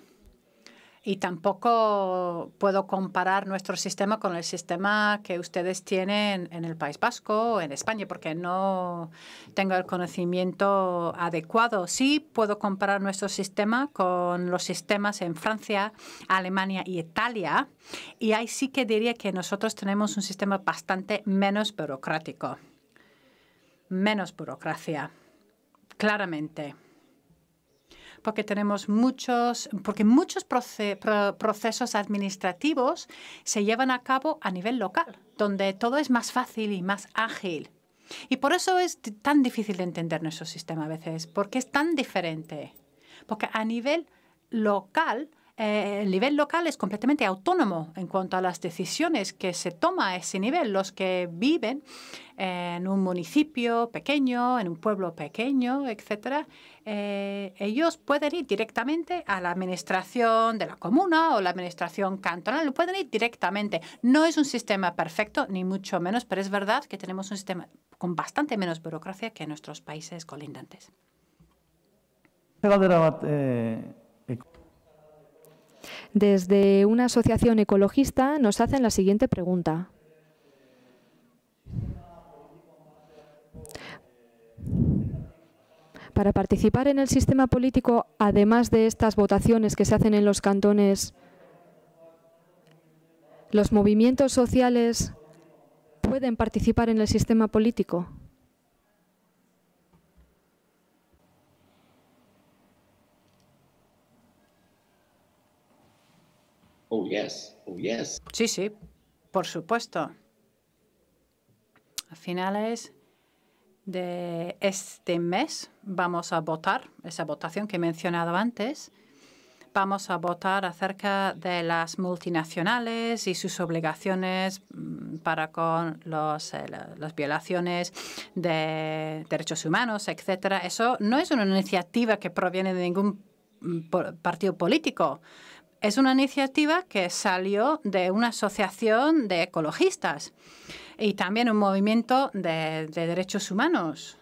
y tampoco puedo comparar nuestro sistema con el sistema que ustedes tienen en el País Vasco o en España, porque no tengo el conocimiento adecuado. Sí puedo comparar nuestro sistema con los sistemas en Francia, Alemania y Italia, y ahí sí que diría que nosotros tenemos un sistema bastante menos burocrático, menos burocracia, claramente porque tenemos muchos, porque muchos procesos administrativos se llevan a cabo a nivel local, donde todo es más fácil y más ágil. Y por eso es tan difícil de entender nuestro sistema a veces, porque es tan diferente. Porque a nivel local eh, el nivel local es completamente autónomo en cuanto a las decisiones que se toma a ese nivel. Los que viven eh, en un municipio pequeño, en un pueblo pequeño, etcétera, eh, ellos pueden ir directamente a la administración de la comuna o la administración cantonal, pueden ir directamente. No es un sistema perfecto, ni mucho menos, pero es verdad que tenemos un sistema con bastante menos burocracia que nuestros países colindantes. Desde una asociación ecologista nos hacen la siguiente pregunta. Para participar en el sistema político, además de estas votaciones que se hacen en los cantones, ¿los movimientos sociales pueden participar en el sistema político? Oh, yes. Oh, yes. Sí, sí, por supuesto. A finales de este mes vamos a votar, esa votación que he mencionado antes, vamos a votar acerca de las multinacionales y sus obligaciones mm, para con eh, las violaciones de derechos humanos, etcétera. Eso no es una iniciativa que proviene de ningún mm, partido político es una iniciativa que salió de una asociación de ecologistas y también un movimiento de, derechos humanos.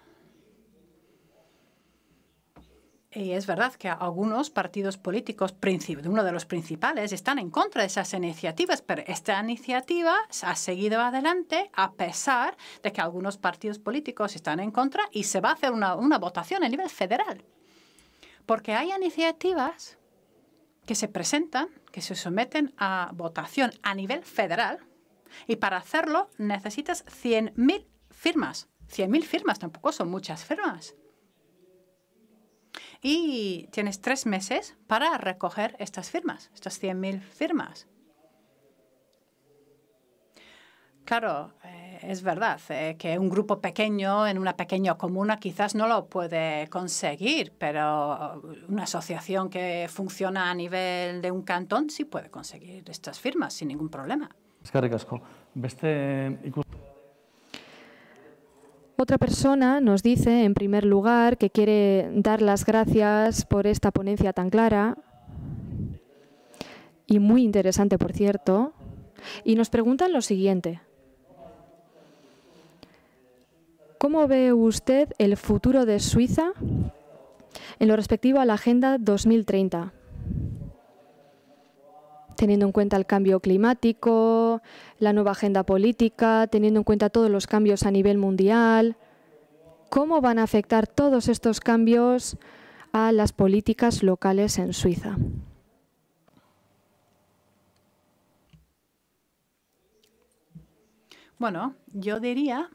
Y es verdad que algunos partidos políticos, uno de los principales, están en contra de esas iniciativas, pero esta iniciativa ha seguido adelante a pesar de que algunos partidos políticos están en contra y se va a hacer una votación a nivel federal. Porque hay iniciativas que se presentan, que se someten a votación a nivel federal y para hacerlo necesitas 100.000 firmas. 100.000 firmas tampoco son muchas firmas. Y tienes tres meses para recoger estas firmas, estas 100.000 firmas. Claro, eh, es verdad eh, que un grupo pequeño en una pequeña comuna quizás no lo puede conseguir, pero una asociación que funciona a nivel de un cantón sí puede conseguir estas firmas sin ningún problema. Otra persona nos dice, en primer lugar, que quiere dar las gracias por esta ponencia tan clara y muy interesante, por cierto, y nos preguntan lo siguiente. ¿Cómo ve usted el futuro de Suiza en lo respectivo a la Agenda 2030? Teniendo en cuenta el cambio climático, la nueva agenda política, teniendo en cuenta todos los cambios a nivel mundial, ¿cómo van a afectar todos estos cambios a las políticas locales en Suiza? Bueno, yo diría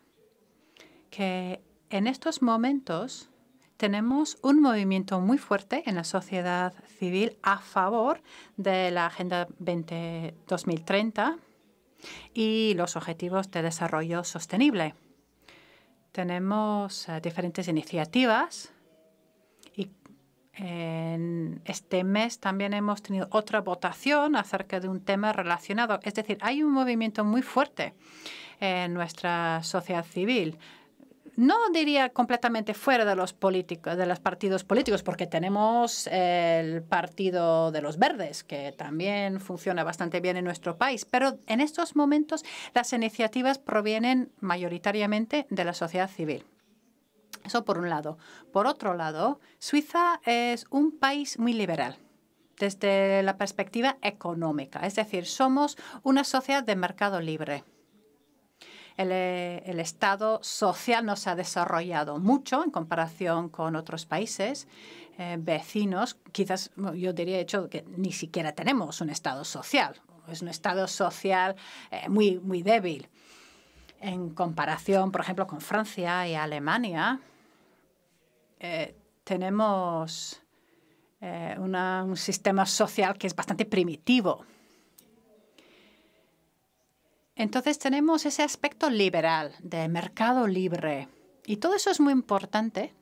que en estos momentos tenemos un movimiento muy fuerte en la sociedad civil a favor de la Agenda 2030 y los Objetivos de Desarrollo Sostenible. Tenemos eh, diferentes iniciativas y en este mes también hemos tenido otra votación acerca de un tema relacionado. Es decir, hay un movimiento muy fuerte en nuestra sociedad civil no diría completamente fuera de los políticos, de los partidos políticos, porque tenemos el partido de los verdes, que también funciona bastante bien en nuestro país, pero en estos momentos las iniciativas provienen mayoritariamente de la sociedad civil. Eso por un lado. Por otro lado, Suiza es un país muy liberal desde la perspectiva económica, es decir, somos una sociedad de mercado libre. Eh, el, Estado social no se ha desarrollado mucho en comparación con otros países eh, vecinos. Quizás yo diría, hecho, que ni siquiera tenemos un Estado social. Es un Estado social eh, muy, muy débil. En comparación, por ejemplo, con Francia y Alemania, tenemos un sistema social que es bastante primitivo. Entonces tenemos ese aspecto liberal de mercado libre. Y todo eso es muy importante.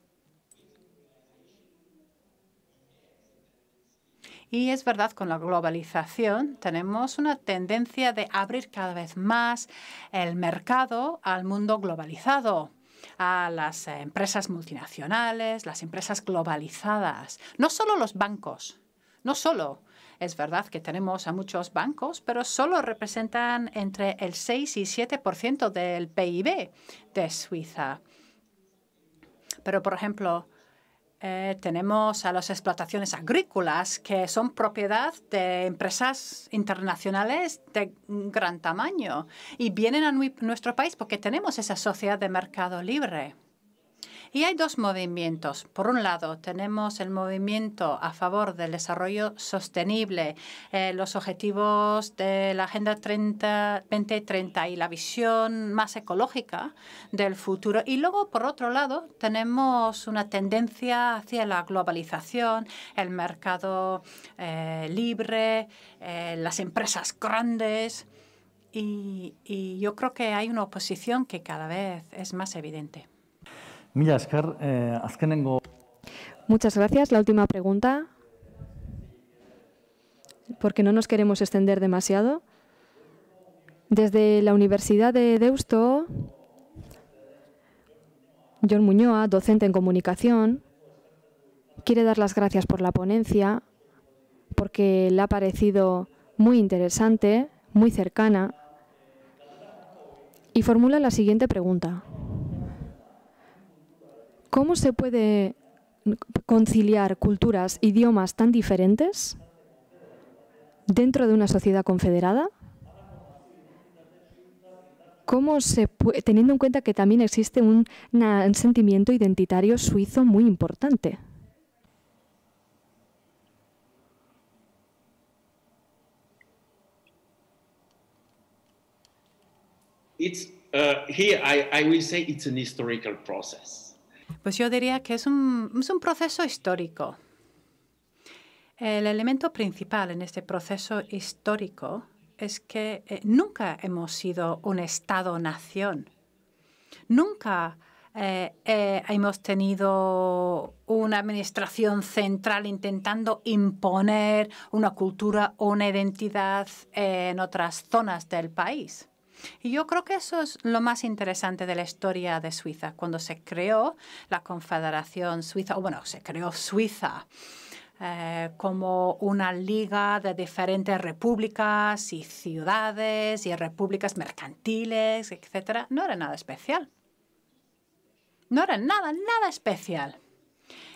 Y es verdad, con la globalización tenemos una tendencia de abrir cada vez más el mercado al mundo globalizado a las empresas multinacionales, las empresas globalizadas, no solo los bancos, no solo es verdad que tenemos a muchos bancos, pero solo representan entre el 6 y 7% del PIB de Suiza. Pero, por ejemplo, eh, tenemos a las explotaciones agrícolas que son propiedad de empresas internacionales de gran tamaño y vienen a nuestro país porque tenemos esa sociedad de mercado libre. Y hay dos movimientos. Por un lado, tenemos el movimiento a favor del desarrollo sostenible, eh, los objetivos de la Agenda 2030 y la visión más ecológica del futuro. Y luego, por otro lado, tenemos una tendencia hacia la globalización, el mercado eh, libre, eh, las empresas grandes. y yo creo que hay una oposición que cada vez es más evidente. Eh, Muchas gracias. La última pregunta, porque no nos queremos extender demasiado. Desde la Universidad de Deusto, John Muñoa, docente en comunicación, quiere dar las gracias por la ponencia, porque le ha parecido muy interesante, muy cercana, y formula la siguiente pregunta. ¿Cómo se puede conciliar culturas, idiomas tan diferentes dentro de una sociedad confederada? teniendo en cuenta que también existe un, sentimiento identitario suizo muy importante? It's, uh, here I will say it's an pues yo diría que es un, proceso histórico. El elemento principal en este proceso histórico es que eh, nunca hemos sido un Estado-nación. Nunca eh, eh, hemos tenido una administración central intentando imponer una cultura o una identidad en otras zonas del país. Y yo creo que eso es lo más interesante de la historia de Suiza. Cuando se creó la Confederación Suiza, o bueno, se creó Suiza. Eh, como una liga de diferentes repúblicas y ciudades y repúblicas mercantiles, etcétera, no era nada especial. No era nada, nada especial.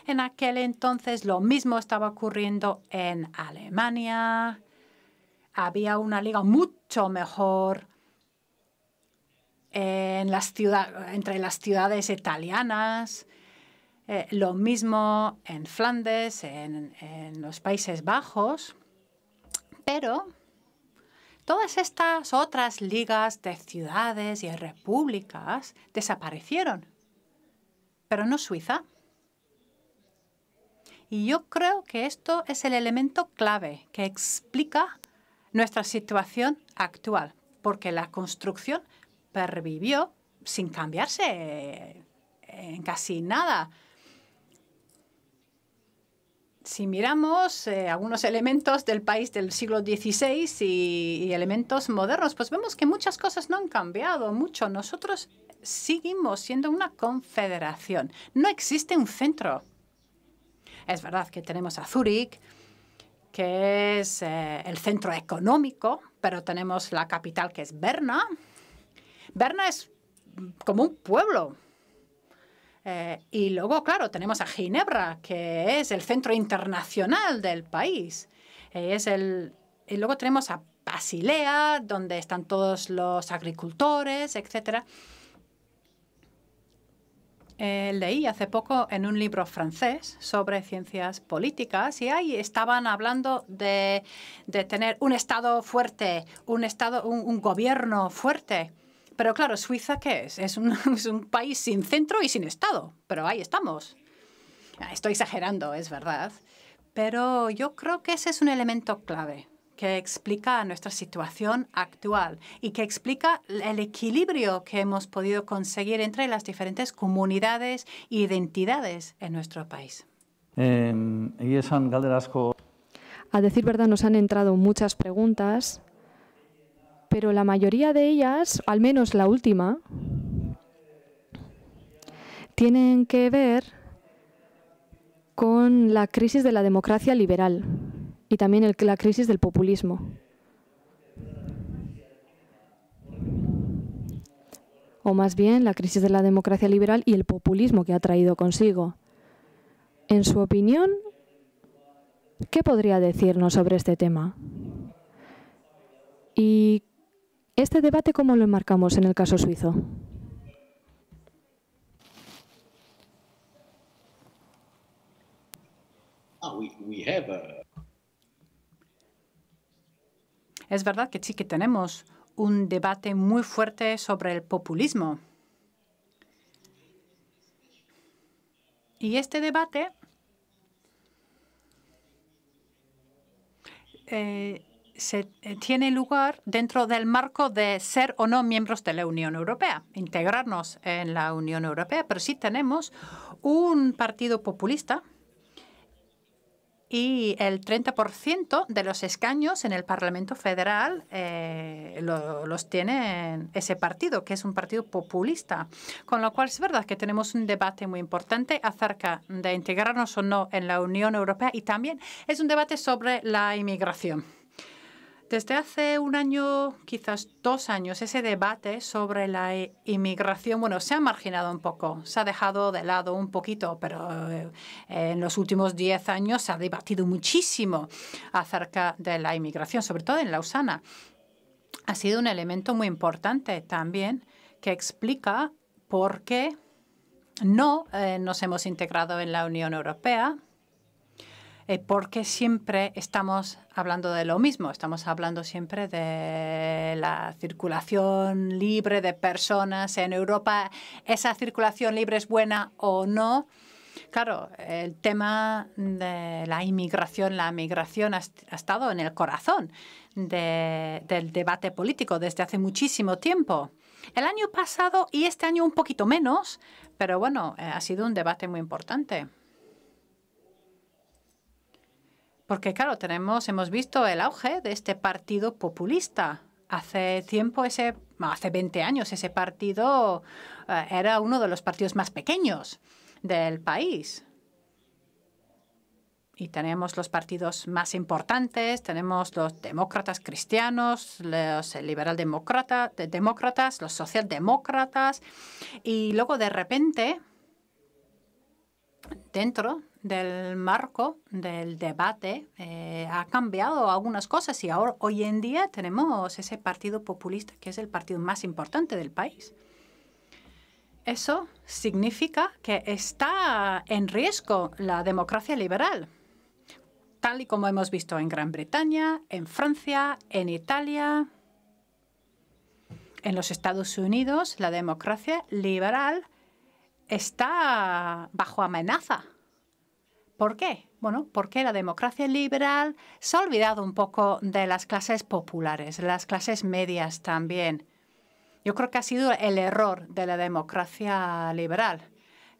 En aquel entonces lo mismo estaba ocurriendo en Alemania. Había una liga mucho mejor entre las ciudades italianas, eh, lo mismo en Flandes, en, los Países Bajos, pero todas estas otras ligas de ciudades y repúblicas desaparecieron, pero no Suiza. Y yo creo que esto es el elemento clave que explica nuestra situación actual, porque la construcción pervivió sin cambiarse en casi nada. Si miramos eh, algunos elementos del país del siglo XVI y, elementos modernos, pues vemos que muchas cosas no han cambiado mucho. Nosotros seguimos siendo una confederación. No existe un centro. Es verdad que tenemos a Zúrich, que es eh, el centro económico, pero tenemos la capital que es Berna, Berna es como un pueblo. Eh, y luego, claro, tenemos a Ginebra, que es el centro internacional del país. Eh, es el, y luego tenemos a Basilea, donde están todos los agricultores, etc. Eh, leí hace poco en un libro francés sobre ciencias políticas y ahí estaban hablando de, tener un Estado fuerte, un, estado, un gobierno fuerte. Pero claro, Suiza, ¿qué es? Es un, país sin centro y sin Estado, pero ahí estamos. Ah, estoy exagerando, es verdad. Pero yo creo que ese es un elemento clave que explica nuestra situación actual y que explica el equilibrio que hemos podido conseguir entre las diferentes comunidades e identidades en nuestro país. Eh, A decir verdad, nos han entrado muchas preguntas pero la mayoría de ellas, al menos la última, tienen que ver con la crisis de la democracia liberal y también la crisis del populismo. O más bien la crisis de la democracia liberal y el populismo que ha traído consigo. En su opinión, ¿qué podría decirnos sobre este tema? ¿Y ¿Este debate cómo lo enmarcamos en el caso suizo? Ah, es verdad que sí que tenemos un debate muy fuerte sobre el populismo. Y este debate eh, se eh, tiene lugar dentro del marco de ser o no miembros de la Unión Europea, integrarnos en la Unión Europea, pero sí tenemos un partido populista y el 30% de los escaños en el Parlamento Federal eh, los tiene ese partido, que es un partido populista. Con lo cual es verdad que tenemos un debate muy importante acerca de integrarnos o no en la Unión Europea y también es un debate sobre la inmigración. Desde hace un año, quizás dos años, ese debate sobre la inmigración, bueno, se ha marginado un poco, se ha dejado de lado un poquito, pero eh, en los últimos diez años se ha debatido muchísimo acerca de la inmigración, sobre todo en Lausana. Ha sido un elemento muy importante también que explica por qué no eh, nos hemos integrado en la Unión Europea eh, porque siempre estamos hablando de lo mismo, estamos hablando siempre de la circulación libre de personas en Europa. ¿Esa circulación libre es buena o no? Claro, el tema de la inmigración, la migración ha, estado en el corazón del debate político desde hace muchísimo tiempo. El año pasado y este año un poquito menos, pero bueno, eh, ha sido un debate muy importante. Porque claro, tenemos, hemos visto el auge de este partido populista. Hace tiempo, ese, hace 20 años, ese partido eh, era uno de los partidos más pequeños del país. Y tenemos los partidos más importantes, tenemos los demócratas cristianos, los liberaldemócratas, demócratas, los socialdemócratas. Y luego de repente, dentro del marco del debate eh, ha cambiado algunas cosas y ahora hoy en día tenemos ese partido populista que es el partido más importante del país. Eso significa que está en riesgo la democracia liberal, tal y como hemos visto en Gran Bretaña, en Francia, en Italia. En los Estados Unidos la democracia liberal está bajo amenaza ¿Por qué? Bueno, porque la democracia liberal se ha olvidado un poco de las clases populares, las clases medias también. Yo creo que ha sido el error de la democracia liberal.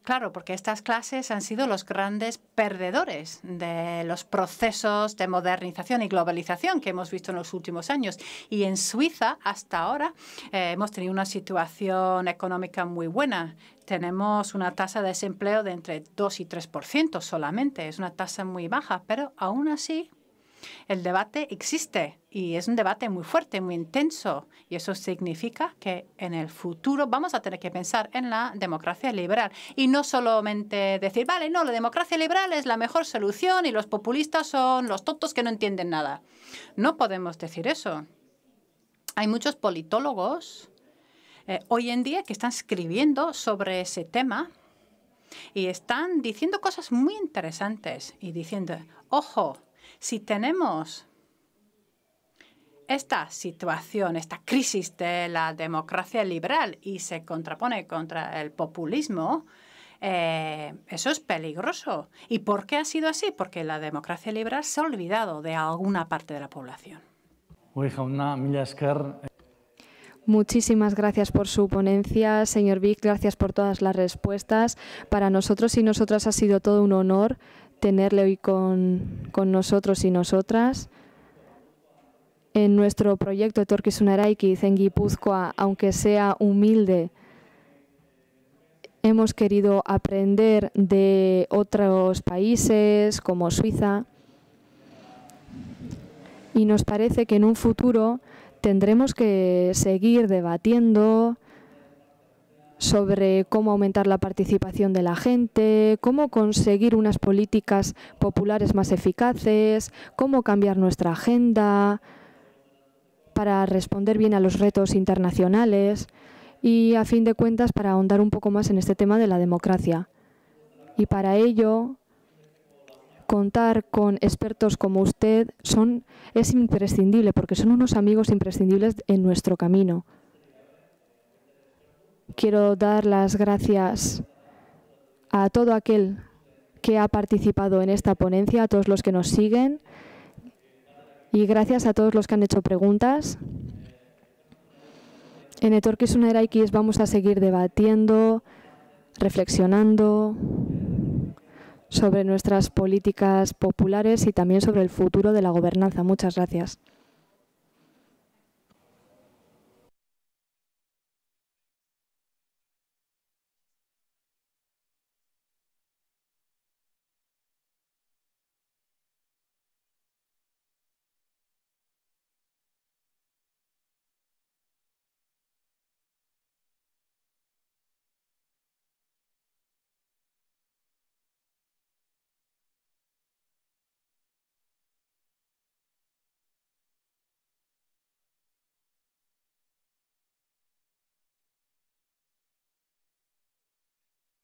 Claro, porque estas clases han sido los grandes perdedores de los procesos de modernización y globalización que hemos visto en los últimos años. Y en Suiza, hasta ahora, eh, hemos tenido una situación económica muy buena. Tenemos una tasa de desempleo de entre 2 y 3% solamente. Es una tasa muy baja, pero aún así el debate existe y es un debate muy fuerte, muy intenso. Y eso significa que en el futuro vamos a tener que pensar en la democracia liberal. Y no solamente decir, vale, no, la democracia liberal es la mejor solución y los populistas son los tontos que no entienden nada. No podemos decir eso. Hay muchos politólogos eh, hoy en día que están escribiendo sobre ese tema y están diciendo cosas muy interesantes y diciendo, ojo, si tenemos esta situación, esta crisis de la democracia liberal y se contrapone contra el populismo, eh, eso es peligroso. ¿Y por qué ha sido así? Porque la democracia liberal se ha olvidado de alguna parte de la población. Muchísimas gracias por su ponencia, señor Vic. Gracias por todas las respuestas. Para nosotros y nosotras ha sido todo un honor tenerle hoy con nosotros y nosotras en nuestro proyecto Torquisunaráikiz en Guipúzcoa, aunque sea humilde, hemos querido aprender de otros países como Suiza y nos parece que en un futuro tendremos que seguir debatiendo sobre cómo aumentar la participación de la gente, cómo conseguir unas políticas populares más eficaces, cómo cambiar nuestra agenda, para responder bien a los retos internacionales y, a fin de cuentas, para ahondar un poco más en este tema de la democracia. Y para ello, contar con expertos como usted son, es imprescindible, porque son unos amigos imprescindibles en nuestro camino. Quiero dar las gracias a todo aquel que ha participado en esta ponencia, a todos los que nos siguen. Y gracias a todos los que han hecho preguntas. En Etorquisuna X vamos a seguir debatiendo, reflexionando sobre nuestras políticas populares y también sobre el futuro de la gobernanza. Muchas gracias.